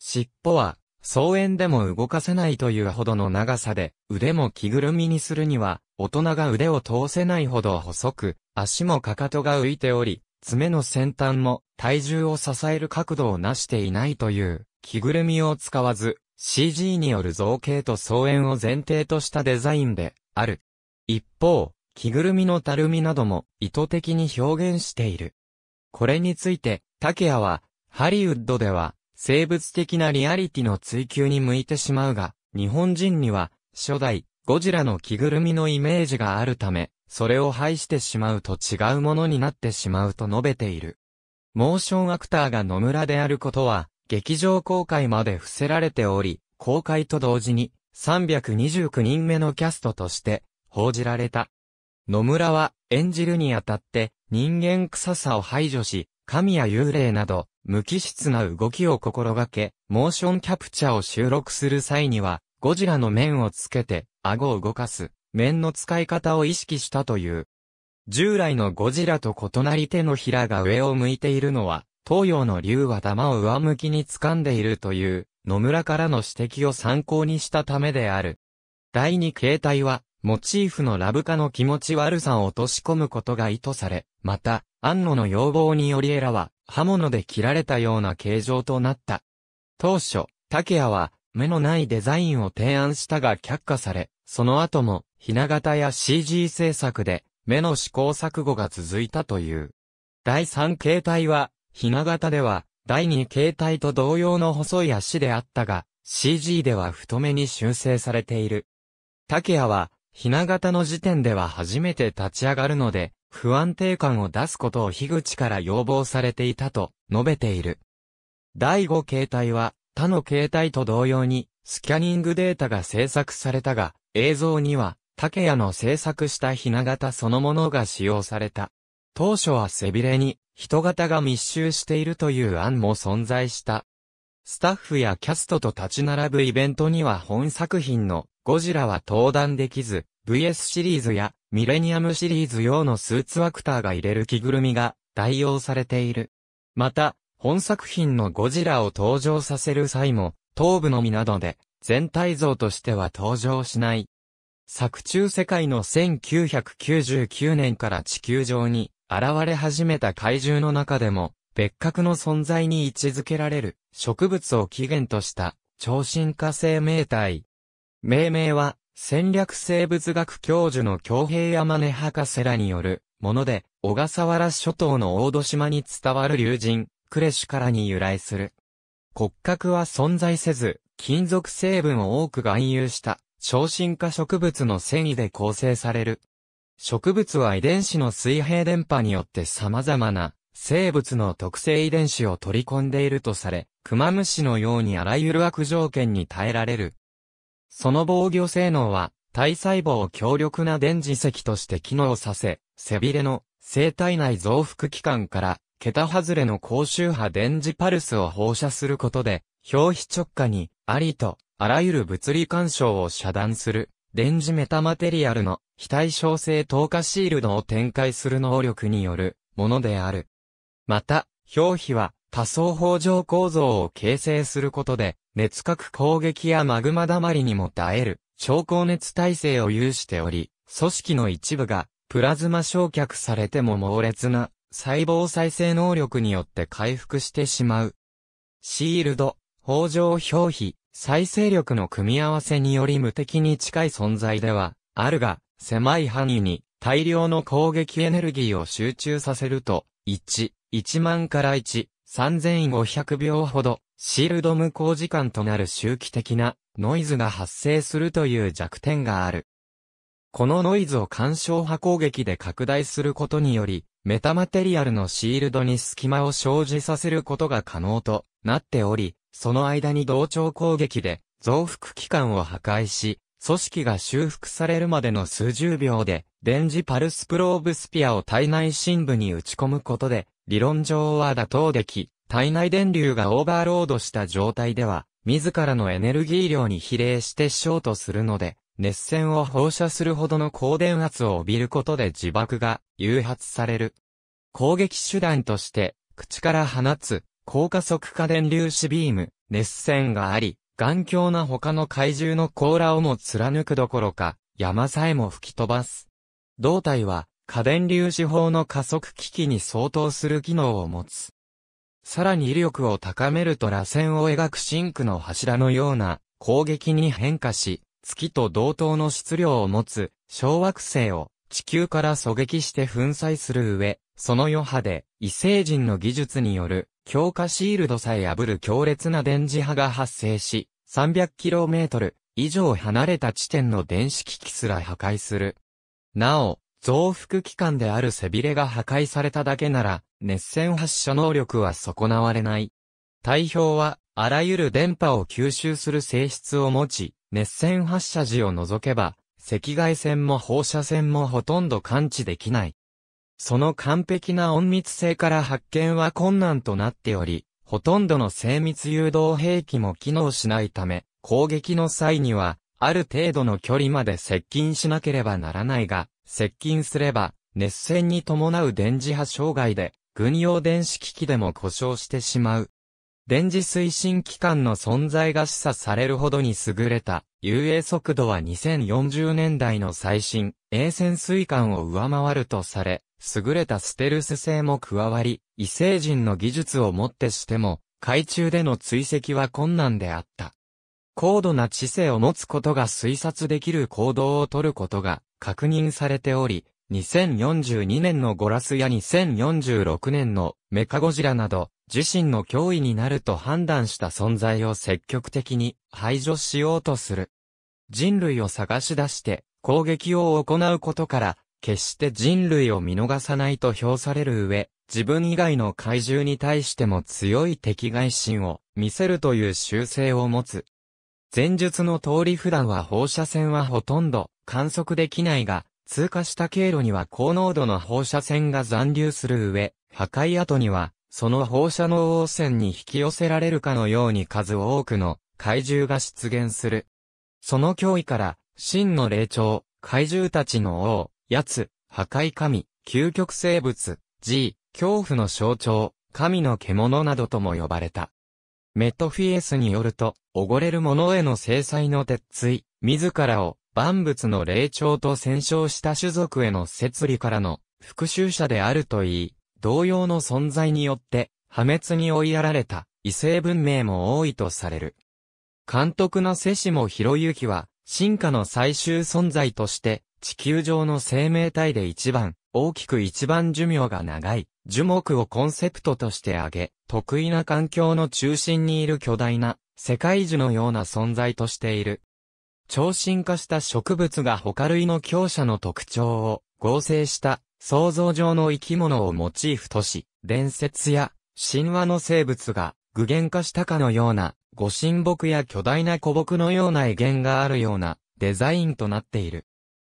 尻尾は草園でも動かせないというほどの長さで、腕も着ぐるみにするには、大人が腕を通せないほど細く、足もかかとが浮いており、爪の先端も体重を支える角度をなしていないという、着ぐるみを使わず、CG による造形と草園を前提としたデザインである。一方、着ぐるみのたるみなども意図的に表現している。これについて、竹谷は、ハリウッドでは、生物的なリアリティの追求に向いてしまうが、日本人には、初代、ゴジラの着ぐるみのイメージがあるため、それを排してしまうと違うものになってしまうと述べている。モーションアクターが野村であることは、劇場公開まで伏せられており、公開と同時に、329人目のキャストとして、報じられた。野村は、演じるにあたって、人間臭さを排除し、神や幽霊など、無機質な動きを心がけ、モーションキャプチャを収録する際には、ゴジラの面をつけて、顎を動かす、面の使い方を意識したという。従来のゴジラと異なり手のひらが上を向いているのは、東洋の竜は玉を上向きに掴んでいるという、野村からの指摘を参考にしたためである。第二形態は、モチーフのラブ化の気持ち悪さを落とし込むことが意図され、また、安野の要望によりエラは刃物で切られたような形状となった。当初、竹谷は目のないデザインを提案したが却下され、その後も、ひな型や CG 制作で、目の試行錯誤が続いたという。第3形態は、ひな型では、第2形態と同様の細い足であったが、CG では太めに修正されている。竹谷は、ひな型の時点では初めて立ち上がるので、不安定感を出すことを樋口から要望されていたと述べている。第5形態は他の形態と同様にスキャニングデータが制作されたが映像には竹谷の制作したひな型そのものが使用された。当初は背びれに人型が密集しているという案も存在した。スタッフやキャストと立ち並ぶイベントには本作品のゴジラは登壇できず、VS シリーズやミレニアムシリーズ用のスーツアクターが入れる着ぐるみが代用されている。また、本作品のゴジラを登場させる際も、頭部のみなどで、全体像としては登場しない。作中世界の1999年から地球上に現れ始めた怪獣の中でも、別格の存在に位置づけられる植物を起源とした超進化生命体。命名は戦略生物学教授の京平山根博士らによるもので、小笠原諸島の大戸島に伝わる竜神、クレシュからに由来する。骨格は存在せず、金属成分を多く含有した、超進化植物の繊維で構成される。植物は遺伝子の水平電波によって様々な生物の特性遺伝子を取り込んでいるとされ、クマムシのようにあらゆる悪条件に耐えられるその防御性能は、体細胞を強力な電磁石として機能させ、背びれの生体内増幅器官から、桁外れの高周波電磁パルスを放射することで、表皮直下に、ありと、あらゆる物理干渉を遮断する、電磁メタマテリアルの非対称性透過シールドを展開する能力によるものである。また、表皮は多層法上構造を形成することで、熱核攻撃やマグマ溜まりにも耐える、超高熱耐性を有しており、組織の一部が、プラズマ焼却されても猛烈な、細胞再生能力によって回復してしまう。シールド、法上表皮、再生力の組み合わせにより無敵に近い存在では、あるが、狭い範囲に大量の攻撃エネルギーを集中させると、1、1万から1、3500秒ほど、シールド無効時間となる周期的なノイズが発生するという弱点がある。このノイズを干渉波攻撃で拡大することにより、メタマテリアルのシールドに隙間を生じさせることが可能となっており、その間に同調攻撃で増幅器官を破壊し、組織が修復されるまでの数十秒で、電磁パルスプローブスピアを体内深部に打ち込むことで、理論上は妥当でき、体内電流がオーバーロードした状態では、自らのエネルギー量に比例してショートするので、熱線を放射するほどの高電圧を帯びることで自爆が誘発される。攻撃手段として、口から放つ、高加速化電粒子ビーム、熱線があり、頑強な他の怪獣の甲羅をも貫くどころか、山さえも吹き飛ばす。胴体は、家電粒子法の加速機器に相当する機能を持つ。さらに威力を高めると螺旋を描くシンクの柱のような攻撃に変化し、月と同等の質量を持つ小惑星を地球から狙撃して粉砕する上、その余波で異星人の技術による強化シールドさえ破る強烈な電磁波が発生し、300km 以上離れた地点の電子機器すら破壊する。なお、増幅器官である背びれが破壊されただけなら、熱線発射能力は損なわれない。体表は、あらゆる電波を吸収する性質を持ち、熱線発射時を除けば、赤外線も放射線もほとんど感知できない。その完璧な隠密性から発見は困難となっており、ほとんどの精密誘導兵器も機能しないため、攻撃の際には、ある程度の距離まで接近しなければならないが、接近すれば、熱線に伴う電磁波障害で、軍用電子機器でも故障してしまう。電磁推進機関の存在が示唆されるほどに優れた、遊泳速度は2040年代の最新、衛潜水艦を上回るとされ、優れたステルス性も加わり、異星人の技術をもってしても、海中での追跡は困難であった。高度な知性を持つことが推察できる行動をとることが確認されており、2042年のゴラスや2046年のメカゴジラなど、自身の脅威になると判断した存在を積極的に排除しようとする。人類を探し出して攻撃を行うことから、決して人類を見逃さないと評される上、自分以外の怪獣に対しても強い敵外心を見せるという習性を持つ。前述の通り普段は放射線はほとんど観測できないが、通過した経路には高濃度の放射線が残留する上、破壊後には、その放射能汚染に引き寄せられるかのように数多くの怪獣が出現する。その脅威から、真の霊長、怪獣たちの王、奴、破壊神、究極生物、G、恐怖の象徴、神の獣などとも呼ばれた。メットフィエスによると、溺れる者への制裁の鉄槌、自らを万物の霊長と戦勝した種族への摂理からの復讐者であるといい、同様の存在によって破滅に追いやられた異性文明も多いとされる。監督の瀬下博之は、進化の最終存在として、地球上の生命体で一番、大きく一番寿命が長い、樹木をコンセプトとして挙げ、得意な環境の中心にいる巨大な、世界樹のような存在としている。超進化した植物が他類の強者の特徴を合成した想像上の生き物をモチーフとし、伝説や神話の生物が具現化したかのような、ご神木や巨大な古木のような威厳があるようなデザインとなっている。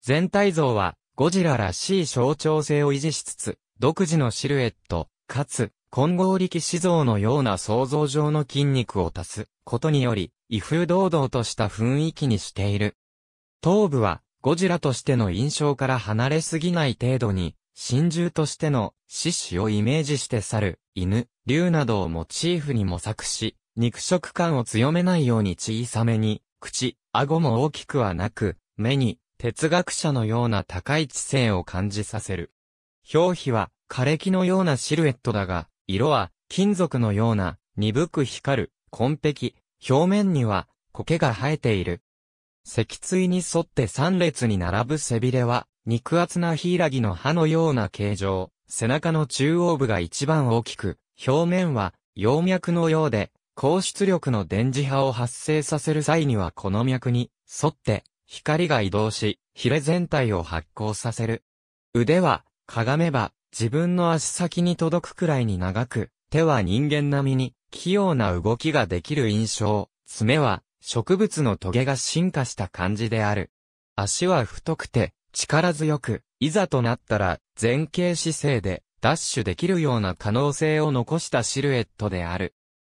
全体像はゴジラらしい象徴性を維持しつつ、独自のシルエット、かつ混合力士像のような想像上の筋肉を足すことにより、威風堂々とした雰囲気にしている。頭部は、ゴジラとしての印象から離れすぎない程度に、真獣としての獅子をイメージして猿、犬、竜などをモチーフに模索し、肉食感を強めないように小さめに、口、顎も大きくはなく、目に、哲学者のような高い知性を感じさせる。表皮は、枯れ木のようなシルエットだが、色は金属のような鈍く光る紺碧、表面には苔が生えている。脊椎に沿って3列に並ぶ背びれは肉厚なヒイラギの歯のような形状、背中の中央部が一番大きく、表面は葉脈のようで、高出力の電磁波を発生させる際にはこの脈に沿って光が移動し、ヒレ全体を発光させる。腕は、かがめば、自分の足先に届くくらいに長く、手は人間並みに器用な動きができる印象、爪は植物の棘が進化した感じである。足は太くて力強く、いざとなったら前傾姿勢でダッシュできるような可能性を残したシルエットである。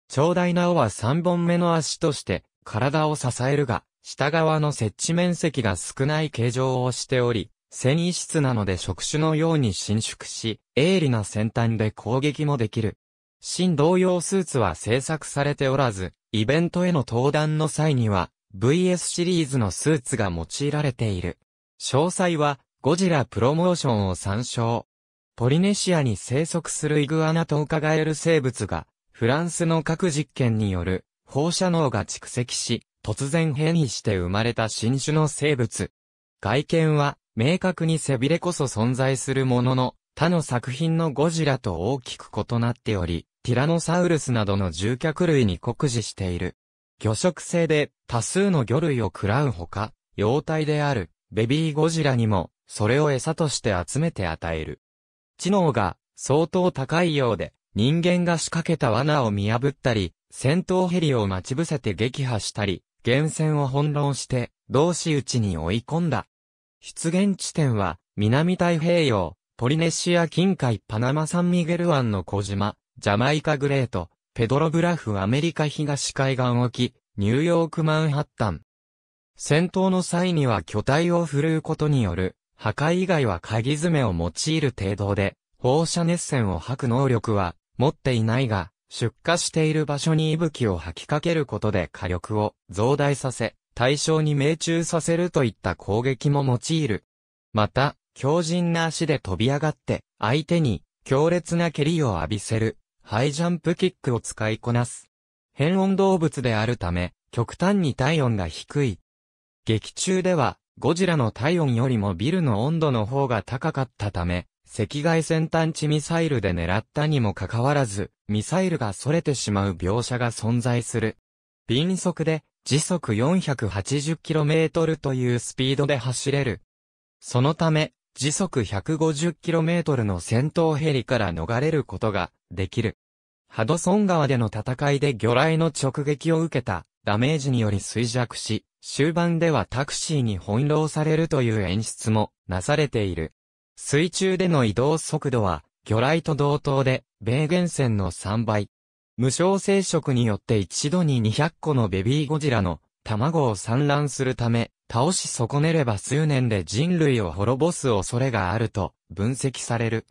長大な尾は3本目の足として体を支えるが、下側の設置面積が少ない形状をしており、繊維質なので触手のように伸縮し、鋭利な先端で攻撃もできる。新同様スーツは製作されておらず、イベントへの登壇の際には、VS シリーズのスーツが用いられている。詳細は、ゴジラプロモーションを参照。ポリネシアに生息するイグアナと伺える生物が、フランスの各実験による放射能が蓄積し、突然変異して生まれた新種の生物。外見は明確に背びれこそ存在するものの、他の作品のゴジラと大きく異なっており、ティラノサウルスなどの獣脚類に酷似している。魚食性で多数の魚類を喰らうほか、幼体であるベビーゴジラにも、それを餌として集めて与える。知能が相当高いようで、人間が仕掛けた罠を見破ったり、戦闘ヘリを待ち伏せて撃破したり、源泉を翻弄して、同士討ちに追い込んだ。出現地点は、南太平洋、ポリネシア近海パナマサンミゲル湾の小島、ジャマイカグレート、ペドロブラフアメリカ東海岸沖、ニューヨークマンハッタン。戦闘の際には巨体を振るうことによる、破壊以外は鍵爪を用いる程度で、放射熱線を吐く能力は持っていないが、出荷している場所に息吹を吐きかけることで火力を増大させ、対象に命中させるといった攻撃も用いる。また、強靭な足で飛び上がって、相手に強烈な蹴りを浴びせる、ハイジャンプキックを使いこなす。変温動物であるため、極端に体温が低い。劇中では、ゴジラの体温よりもビルの温度の方が高かったため、赤外線探知ミサイルで狙ったにもかかわらず、ミサイルが逸れてしまう描写が存在する。敏速で、時速 480km というスピードで走れる。そのため、時速 150km の戦闘ヘリから逃れることができる。ハドソン川での戦いで魚雷の直撃を受けたダメージにより衰弱し、終盤ではタクシーに翻弄されるという演出もなされている。水中での移動速度は魚雷と同等で米原線の3倍。無償生殖によって一度に200個のベビーゴジラの卵を産卵するため、倒し損ねれば数年で人類を滅ぼす恐れがあると分析される。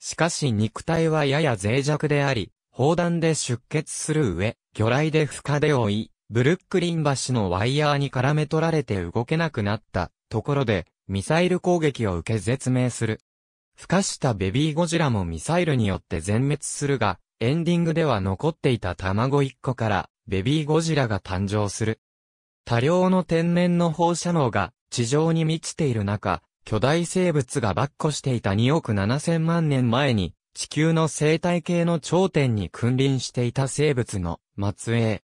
しかし肉体はやや脆弱であり、砲弾で出血する上、魚雷で深手を追い、ブルックリン橋のワイヤーに絡め取られて動けなくなったところで、ミサイル攻撃を受け絶命する。孵化したベビーゴジラもミサイルによって全滅するが、エンディングでは残っていた卵1個からベビーゴジラが誕生する。多量の天然の放射能が地上に満ちている中、巨大生物が跋扈していた2億7千万年前に地球の生態系の頂点に君臨していた生物の末裔。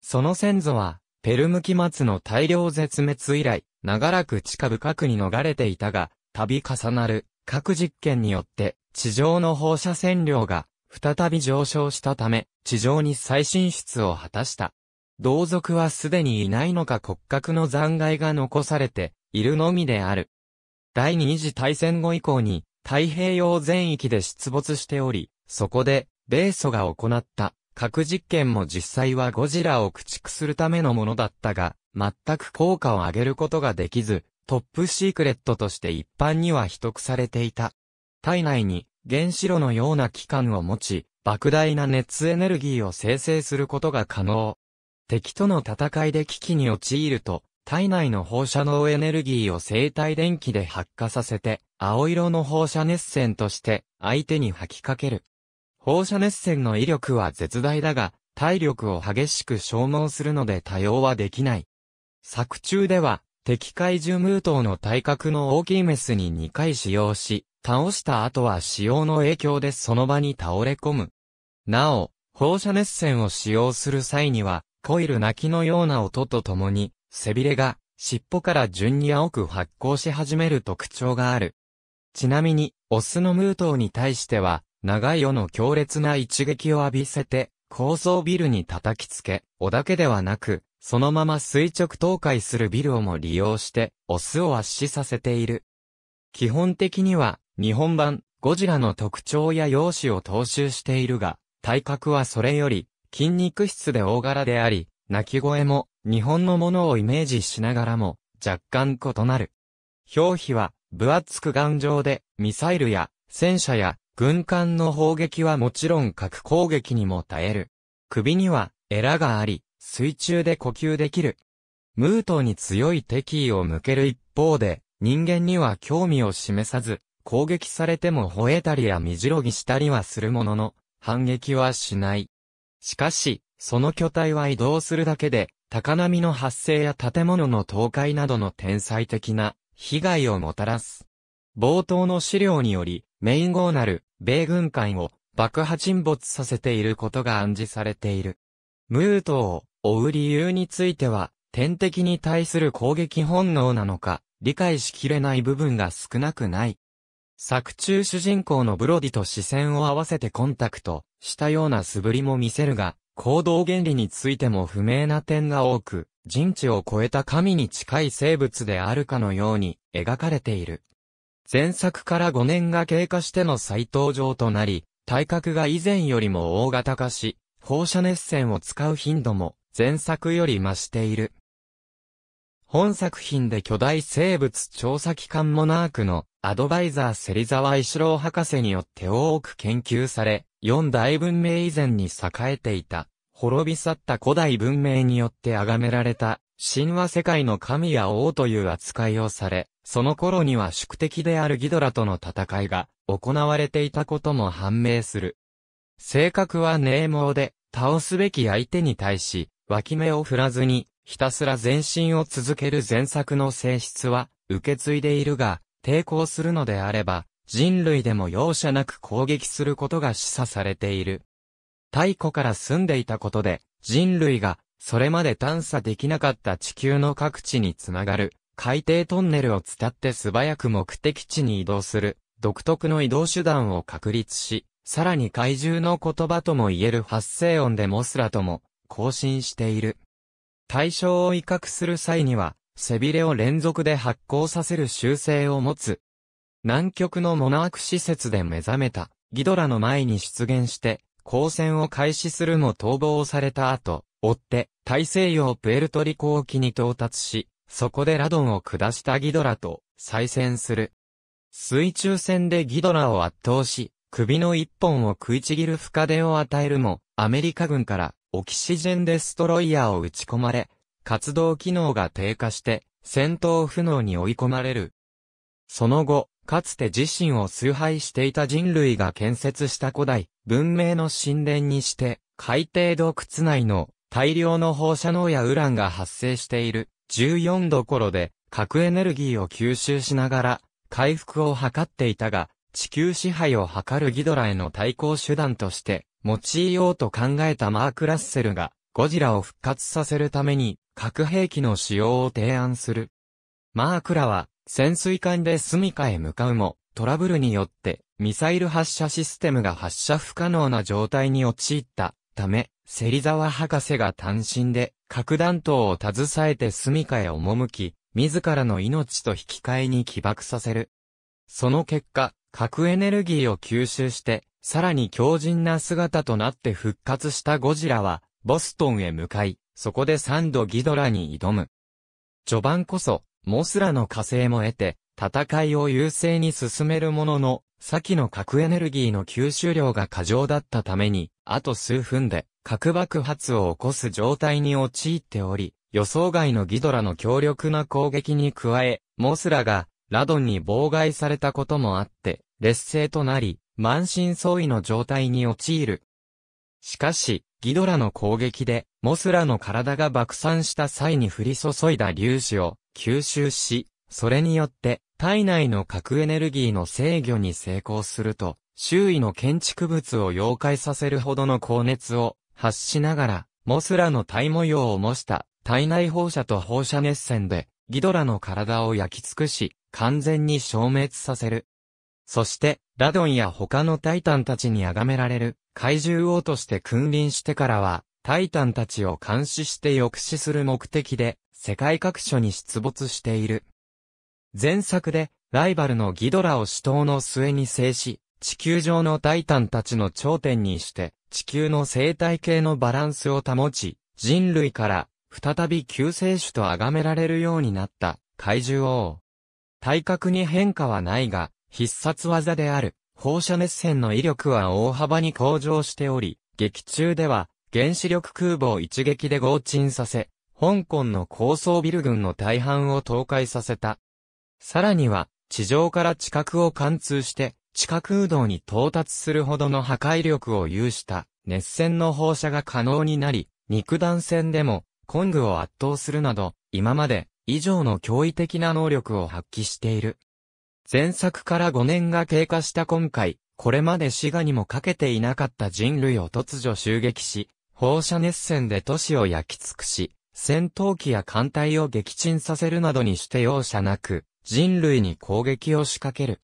その先祖は、ペルム期末の大量絶滅以来、長らく地下深くに逃れていたが、度重なる、核実験によって、地上の放射線量が再び上昇したため、地上に再進出を果たした。同族はすでにいないのか骨格の残骸が残されているのみである。第二次大戦後以降に太平洋全域で出没しており、そこで米ソが行った核実験も実際はゴジラを駆逐するためのものだったが、全く効果を上げることができず、トップシークレットとして一般には秘匿されていた。体内に原子炉のような器官を持ち、莫大な熱エネルギーを生成することが可能。敵との戦いで危機に陥ると、体内の放射能エネルギーを生体電気で発火させて、青色の放射熱線として相手に吐きかける。放射熱線の威力は絶大だが、体力を激しく消耗するので多用はできない。作中では、敵怪獣ムートの体格の大きいメスに2回使用し、倒した後は使用の影響でその場に倒れ込む。なお、放射熱線を使用する際には、コイル鳴きのような音とともに、背びれが、尻尾から順に青く発光し始める特徴がある。ちなみに、オスのムートウに対しては、長い尾の強烈な一撃を浴びせて、高層ビルに叩きつけ、尾だけではなく、そのまま垂直倒壊するビルをも利用して、オスを圧死させている。基本的には、日本版、ゴジラの特徴や容姿を踏襲しているが、体格はそれより、筋肉質で大柄であり、鳴き声も、日本のものをイメージしながらも、若干異なる。表皮は、分厚く頑丈で、ミサイルや、戦車や、軍艦の砲撃はもちろん核攻撃にも耐える。首には、エラがあり、水中で呼吸できる。ムートに強い敵意を向ける一方で、人間には興味を示さず、攻撃されても吠えたりやみじろぎしたりはするものの、反撃はしない。しかし、その巨体は移動するだけで、高波の発生や建物の倒壊などの天才的な被害をもたらす。冒頭の資料により、メイン号なる米軍艦を爆破沈没させていることが暗示されている。ムートを追う理由については、天敵に対する攻撃本能なのか、理解しきれない部分が少なくない。作中主人公のブロディと視線を合わせてコンタクトしたような素振りも見せるが、行動原理についても不明な点が多く、人知を超えた神に近い生物であるかのように描かれている。前作から5年が経過しての再登場となり、体格が以前よりも大型化し、放射熱線を使う頻度も前作より増している。本作品で巨大生物調査機関モナークのアドバイザー芹沢石郎博士によって多く研究され、四大文明以前に栄えていた、滅び去った古代文明によって崇められた、神話世界の神や王という扱いをされ、その頃には宿敵であるギドラとの戦いが行われていたことも判明する。性格は名毛で、倒すべき相手に対し、脇目を振らずに、ひたすら前進を続ける前作の性質は、受け継いでいるが、抵抗するのであれば、人類でも容赦なく攻撃することが示唆されている。太古から住んでいたことで、人類が、それまで探査できなかった地球の各地につながる、海底トンネルを伝って素早く目的地に移動する、独特の移動手段を確立し、さらに怪獣の言葉とも言える発声音でモスラとも、更新している。対象を威嚇する際には、背びれを連続で発光させる習性を持つ。南極のモナーク施設で目覚めた、ギドラの前に出現して、交戦を開始するも逃亡された後、追って、大西洋プエルトリコ沖に到達し、そこでラドンを下したギドラと再戦する。水中戦でギドラを圧倒し、首の一本を食いちぎる深手を与えるも、アメリカ軍からオキシジェンデストロイヤーを打ち込まれ、活動機能が低下して、戦闘不能に追い込まれる。その後、かつて自身を崇拝していた人類が建設した古代、文明の神殿にして、海底洞窟内の大量の放射能やウランが発生している14どころで核エネルギーを吸収しながら回復を図っていたが、地球支配を図るギドラへの対抗手段として用いようと考えたマーク・ラッセルが、ゴジラを復活させるために、核兵器の使用を提案する。マークらは、潜水艦で住処へ向かうも、トラブルによって、ミサイル発射システムが発射不可能な状態に陥ったため、芹沢博士が単身で、核弾頭を携えて住処へ赴き、自らの命と引き換えに起爆させる。その結果、核エネルギーを吸収して、さらに強靭な姿となって復活したゴジラは、ボストンへ向かい、そこで3度ギドラに挑む。序盤こそ、モスラの火星も得て、戦いを優勢に進めるものの、先の核エネルギーの吸収量が過剰だったために、あと数分で核爆発を起こす状態に陥っており、予想外のギドラの強力な攻撃に加え、モスラがラドンに妨害されたこともあって、劣勢となり、満身創痍の状態に陥る。しかし、ギドラの攻撃で、モスラの体が爆散した際に降り注いだ粒子を吸収し、それによって体内の核エネルギーの制御に成功すると、周囲の建築物を溶解させるほどの高熱を発しながら、モスラの体模様を模した体内放射と放射熱線で、ギドラの体を焼き尽くし、完全に消滅させる。そして、ラドンや他のタイタンたちに崇められる、怪獣王として君臨してからは、タイタンたちを監視して抑止する目的で、世界各所に出没している。前作で、ライバルのギドラを死闘の末に制し、地球上のタイタンたちの頂点にして、地球の生態系のバランスを保ち、人類から、再び救世主と崇められるようになった、怪獣王。体格に変化はないが、必殺技である放射熱線の威力は大幅に向上しており、劇中では原子力空母を一撃で合沈させ、香港の高層ビル群の大半を倒壊させた。さらには、地上から地殻を貫通して、地下空洞に到達するほどの破壊力を有した熱線の放射が可能になり、肉弾戦でも、コングを圧倒するなど、今まで以上の驚異的な能力を発揮している。前作から5年が経過した今回、これまで滋賀にもかけていなかった人類を突如襲撃し、放射熱線で都市を焼き尽くし、戦闘機や艦隊を撃沈させるなどにして容赦なく、人類に攻撃を仕掛ける。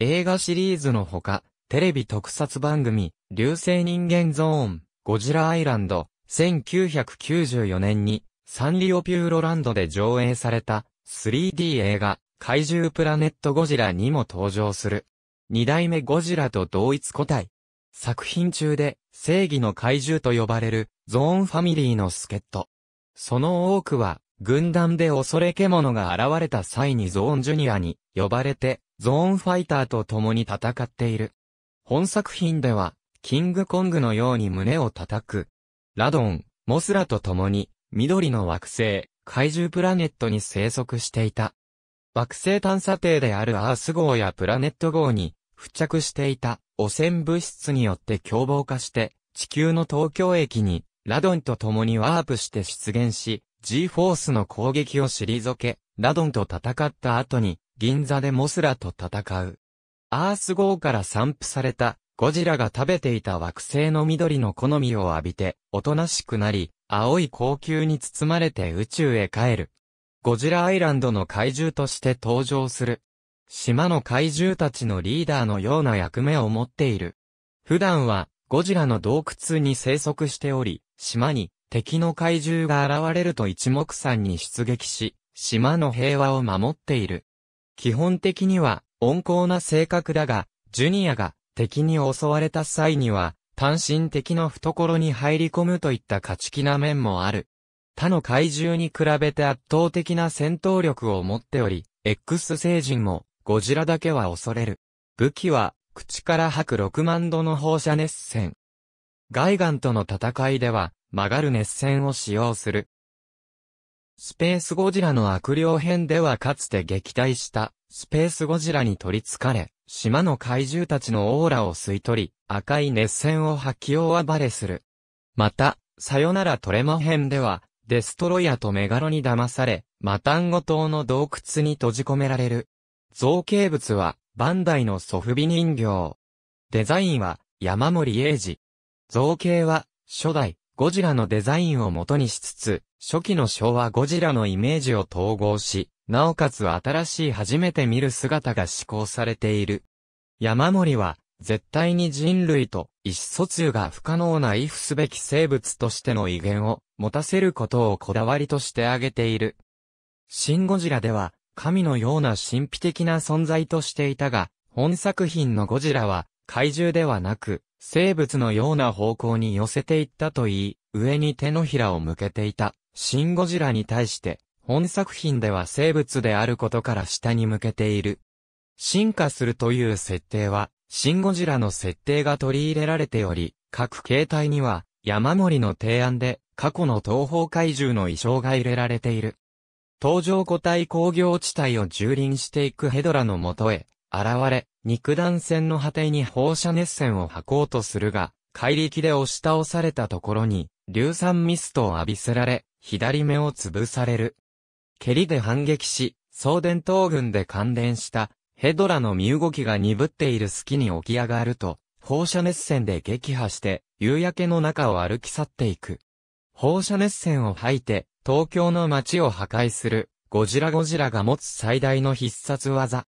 映画シリーズのほか、テレビ特撮番組、流星人間ゾーン、ゴジラアイランド、1994年に、サンリオピューロランドで上映された 3D 映画、怪獣プラネットゴジラにも登場する。二代目ゴジラと同一個体。作品中で正義の怪獣と呼ばれるゾーンファミリーの助っ人。その多くは軍団で恐れ獣が現れた際にゾーンジュニアに呼ばれてゾーンファイターと共に戦っている。本作品ではキングコングのように胸を叩く。ラドン、モスラと共に緑の惑星怪獣プラネットに生息していた。惑星探査艇であるアース号やプラネット号に付着していた汚染物質によって凶暴化して、地球の東京駅にラドンと共にワープして出現し、g フォースの攻撃を退け、ラドンと戦った後に、銀座でモスラと戦う。アース号から散布された、ゴジラが食べていた惑星の緑の好みを浴びて、おとなしくなり、青い高級に包まれて宇宙へ帰る。ゴジラアイランドの怪獣として登場する。島の怪獣たちのリーダーのような役目を持っている。普段は、ゴジラの洞窟に生息しており、島に敵の怪獣が現れると一目散に出撃し、島の平和を守っている。基本的には温厚な性格だが、ジュニアが敵に襲われた際には、単身敵の懐に入り込むといった勝ち気な面もある。他の怪獣に比べて圧倒的な戦闘力を持っており、X 星人もゴジラだけは恐れる。武器は、口から吐く6万度の放射熱線。ガイガンとの戦いでは、曲がる熱線を使用する。スペースゴジラの悪霊編ではかつて撃退したスペースゴジラに取り憑かれ、島の怪獣たちのオーラを吸い取り、赤い熱線を吐き大暴れする。また、さよならトレマ編では、デストロイアとメガロに騙され、マタンゴ島の洞窟に閉じ込められる。造形物は、バンダイのソフビ人形。デザインは、山森英二。造形は、初代、ゴジラのデザインを元にしつつ、初期の昭和ゴジラのイメージを統合し、なおかつ新しい初めて見る姿が施行されている。山森は、絶対に人類と意思疎通が不可能な畏怖すべき生物としての威厳を持たせることをこだわりとして挙げている。シン・ゴジラでは、神のような神秘的な存在としていたが、本作品のゴジラは、怪獣ではなく、生物のような方向に寄せていったと言い、上に手のひらを向けていた、シン・ゴジラに対して、本作品では生物であることから下に向けている。進化するという設定は、シン・ゴジラの設定が取り入れられており、各形態には、山森の提案で、過去の東方怪獣の衣装が入れられている。登場個体工業地帯を蹂躙していくヘドラのもとへ、現れ、肉弾戦の果てに放射熱線を吐こうとするが、怪力で押し倒されたところに、硫酸ミストを浴びせられ、左目を潰される。蹴りで反撃し、送電灯群で感電したヘドラの身動きが鈍っている隙に起き上がると、放射熱線で撃破して、夕焼けの中を歩き去っていく。放射熱線を吐いて、東京の街を破壊する、ゴジラゴジラが持つ最大の必殺技。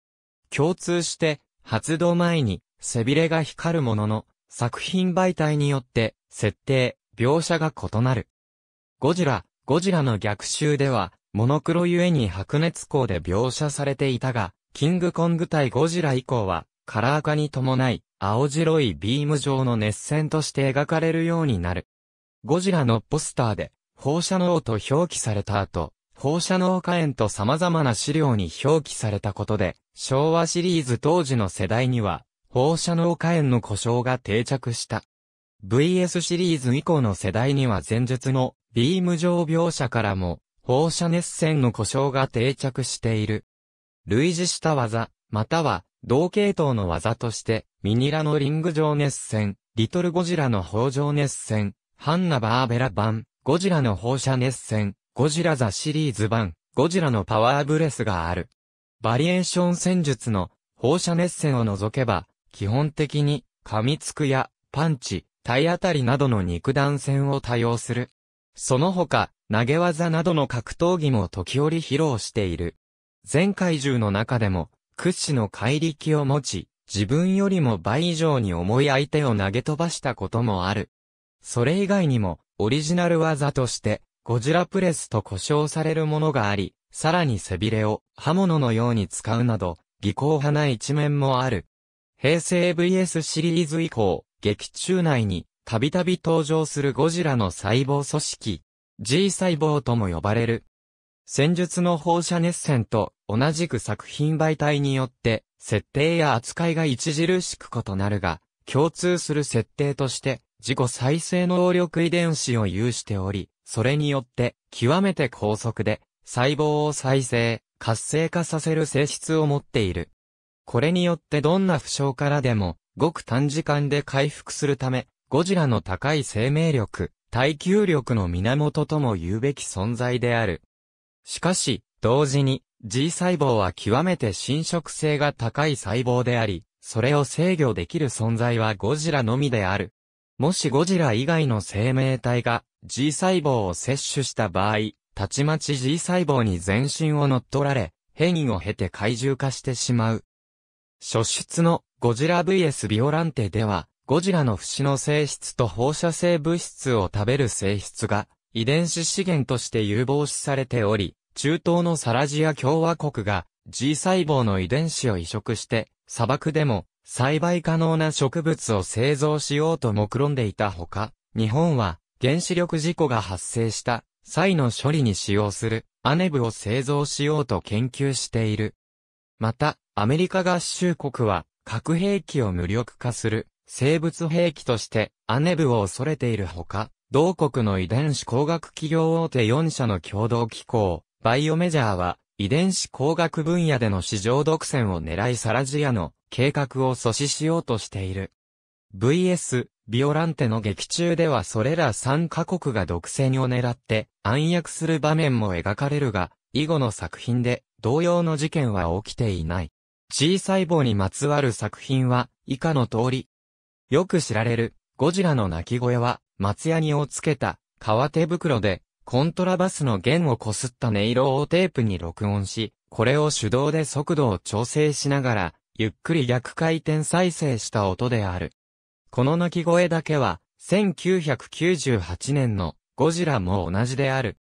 共通して、発動前に、背びれが光るものの、作品媒体によって、設定、描写が異なる。ゴジラ、ゴジラの逆襲では、モノクロゆえに白熱光で描写されていたが、キングコング対ゴジラ以降は、カラー化に伴い、青白いビーム状の熱線として描かれるようになる。ゴジラのポスターで、放射能と表記された後、放射能火炎と様々な資料に表記されたことで、昭和シリーズ当時の世代には、放射能火炎の故障が定着した。VS シリーズ以降の世代には前述のビーム状描写からも、放射熱線の故障が定着している。類似した技、または、同系統の技として、ミニラのリング上熱戦、リトルゴジラの包上熱戦、ハンナバーベラ版、ゴジラの放射熱戦、ゴジラザシリーズ版、ゴジラのパワーブレスがある。バリエーション戦術の放射熱戦を除けば、基本的に噛みつくやパンチ、体当たりなどの肉弾戦を多用する。その他、投げ技などの格闘技も時折披露している。全怪獣の中でも、屈指の怪力を持ち、自分よりも倍以上に重い相手を投げ飛ばしたこともある。それ以外にも、オリジナル技として、ゴジラプレスと呼称されるものがあり、さらに背びれを刃物のように使うなど、技巧派な一面もある。平成 VS シリーズ以降、劇中内に、たびたび登場するゴジラの細胞組織、G 細胞とも呼ばれる、戦術の放射熱線と同じく作品媒体によって設定や扱いが著しく異なるが、共通する設定として自己再生能力遺伝子を有しており、それによって極めて高速で細胞を再生、活性化させる性質を持っている。これによってどんな負傷からでも、ごく短時間で回復するため、ゴジラの高い生命力、耐久力の源とも言うべき存在である。しかし、同時に G 細胞は極めて侵食性が高い細胞であり、それを制御できる存在はゴジラのみである。もしゴジラ以外の生命体が G 細胞を摂取した場合、たちまち G 細胞に全身を乗っ取られ、変異を経て怪獣化してしまう。初出のゴジラ VS ビオランテでは、ゴジラの不死の性質と放射性物質を食べる性質が遺伝子資源として有望視されており、中東のサラジア共和国が G 細胞の遺伝子を移植して、砂漠でも栽培可能な植物を製造しようと目論んでいたほか、日本は原子力事故が発生した際の処理に使用するアネブを製造しようと研究している。また、アメリカ合衆国は核兵器を無力化する生物兵器としてアネブを恐れているほか、同国の遺伝子工学企業大手4社の共同機構、バイオメジャーは、遺伝子工学分野での市場独占を狙いサラジアの計画を阻止しようとしている。VS、ビオランテの劇中ではそれら3カ国が独占を狙って暗躍する場面も描かれるが、以後の作品で同様の事件は起きていない。G 細胞にまつわる作品は以下の通り。よく知られるゴジラの鳴き声は松屋にをつけた革手袋でコントラバスの弦をこすった音色をテープに録音し、これを手動で速度を調整しながら、ゆっくり逆回転再生した音である。この鳴き声だけは、1998年のゴジラも同じである。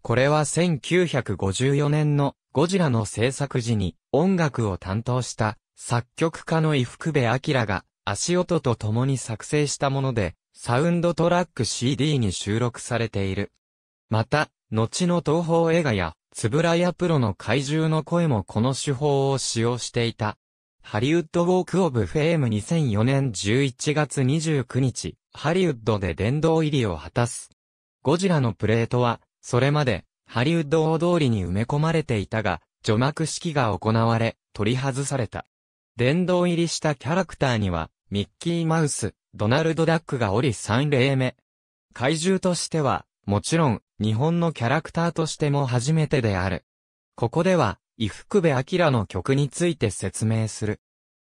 これは1954年のゴジラの制作時に音楽を担当した作曲家の伊福部明が足音と共に作成したもので、サウンドトラック CD に収録されている。また、後の東方映画や、つぶらやプロの怪獣の声もこの手法を使用していた。ハリウッドウォークオブフェーム2004年11月29日、ハリウッドで殿堂入りを果たす。ゴジラのプレートは、それまで、ハリウッド大通りに埋め込まれていたが、除幕式が行われ、取り外された。殿堂入りしたキャラクターには、ミッキーマウス、ドナルド・ダックがおり3例目。怪獣としては、もちろん、日本のキャラクターとしても初めてである。ここでは、伊福部明の曲について説明する。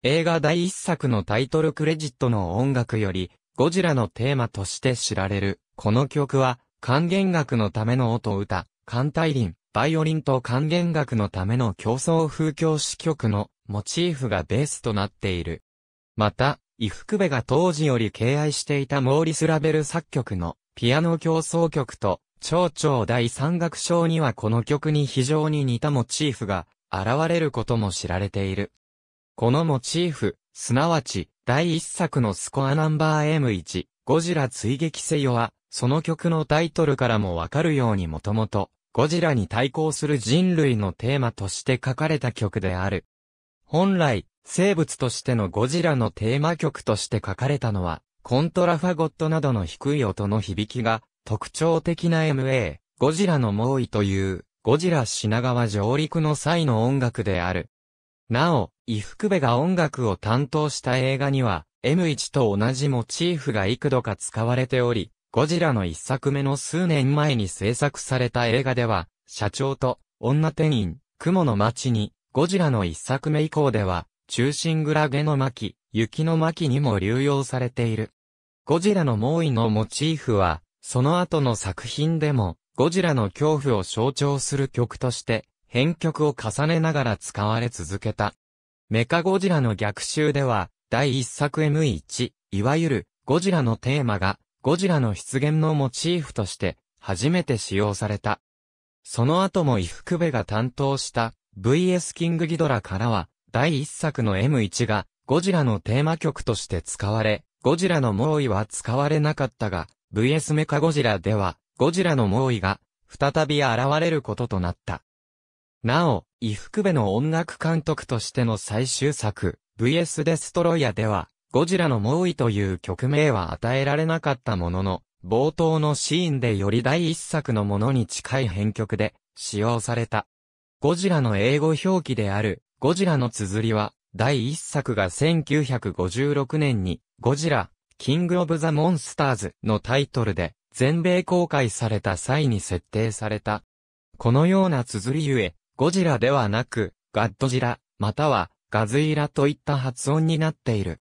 映画第一作のタイトルクレジットの音楽より、ゴジラのテーマとして知られる、この曲は、還元楽のための音歌、艦隊林、バイオリンと還元楽のための競争風教詞曲のモチーフがベースとなっている。また、伊福部が当時より敬愛していたモーリス・ラベル作曲のピアノ競争曲と、蝶々第三楽章にはこの曲に非常に似たモチーフが現れることも知られている。このモチーフ、すなわち、第一作のスコアナンバー M1、ゴジラ追撃せよは、その曲のタイトルからもわかるようにもともと、ゴジラに対抗する人類のテーマとして書かれた曲である。本来、生物としてのゴジラのテーマ曲として書かれたのは、コントラファゴットなどの低い音の響きが特徴的な MA、ゴジラの猛威という、ゴジラ品川上陸の際の音楽である。なお、伊福部が音楽を担当した映画には、M1 と同じモチーフが幾度か使われており、ゴジラの一作目の数年前に制作された映画では、社長と女店員、雲の街に、ゴジラの一作目以降では、中心蔵毛の巻、雪の巻にも流用されている。ゴジラの猛威のモチーフは、その後の作品でも、ゴジラの恐怖を象徴する曲として、編曲を重ねながら使われ続けた。メカゴジラの逆襲では、第一作 M1、いわゆる、ゴジラのテーマが、ゴジラの出現のモチーフとして、初めて使用された。その後も伊福部が担当した、VS キングギドラからは、第1作の M1 が、ゴジラのテーマ曲として使われ、ゴジラの猛威は使われなかったが、VS メカゴジラでは、ゴジラの猛威が、再び現れることとなった。なお、伊福部の音楽監督としての最終作、VS デストロイヤでは、ゴジラの猛威という曲名は与えられなかったものの、冒頭のシーンでより第一作のものに近い編曲で使用された。ゴジラの英語表記であるゴジラの綴りは、第一作が1956年に、ゴジラ、キング・オブ・ザ・モンスターズのタイトルで、全米公開された際に設定された。このような綴りゆえ、ゴジラではなく、ガッドジラ、または、ガズイラといった発音になっている。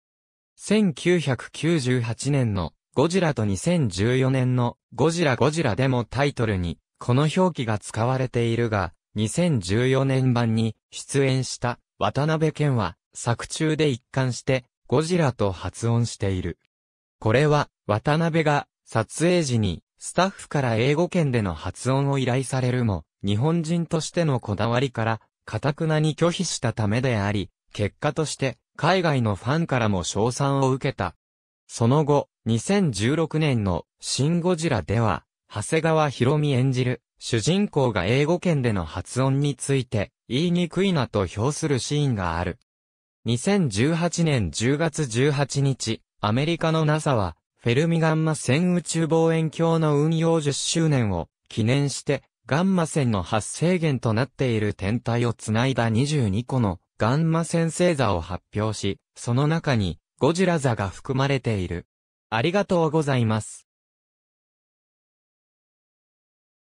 1998年のゴジラと2014年のゴジラゴジラでもタイトルにこの表記が使われているが、2014年版に出演した渡辺健は作中で一貫してゴジラと発音している。これは渡辺が撮影時にスタッフから英語圏での発音を依頼されるも日本人としてのこだわりから堅くなに拒否したためであり、結果として海外のファンからも賞賛を受けた。その後、2016年のシン・ゴジラでは、長谷川博美演じる主人公が英語圏での発音について、言いにくいなと評するシーンがある。2018年10月18日、アメリカの NASA は、フェルミガンマ線宇宙望遠鏡の運用10周年を記念して、ガンマ線の発生源となっている天体をつないだ22個のガンマ線星座を発表し、その中にゴジラ座が含まれている。ありがとうございます。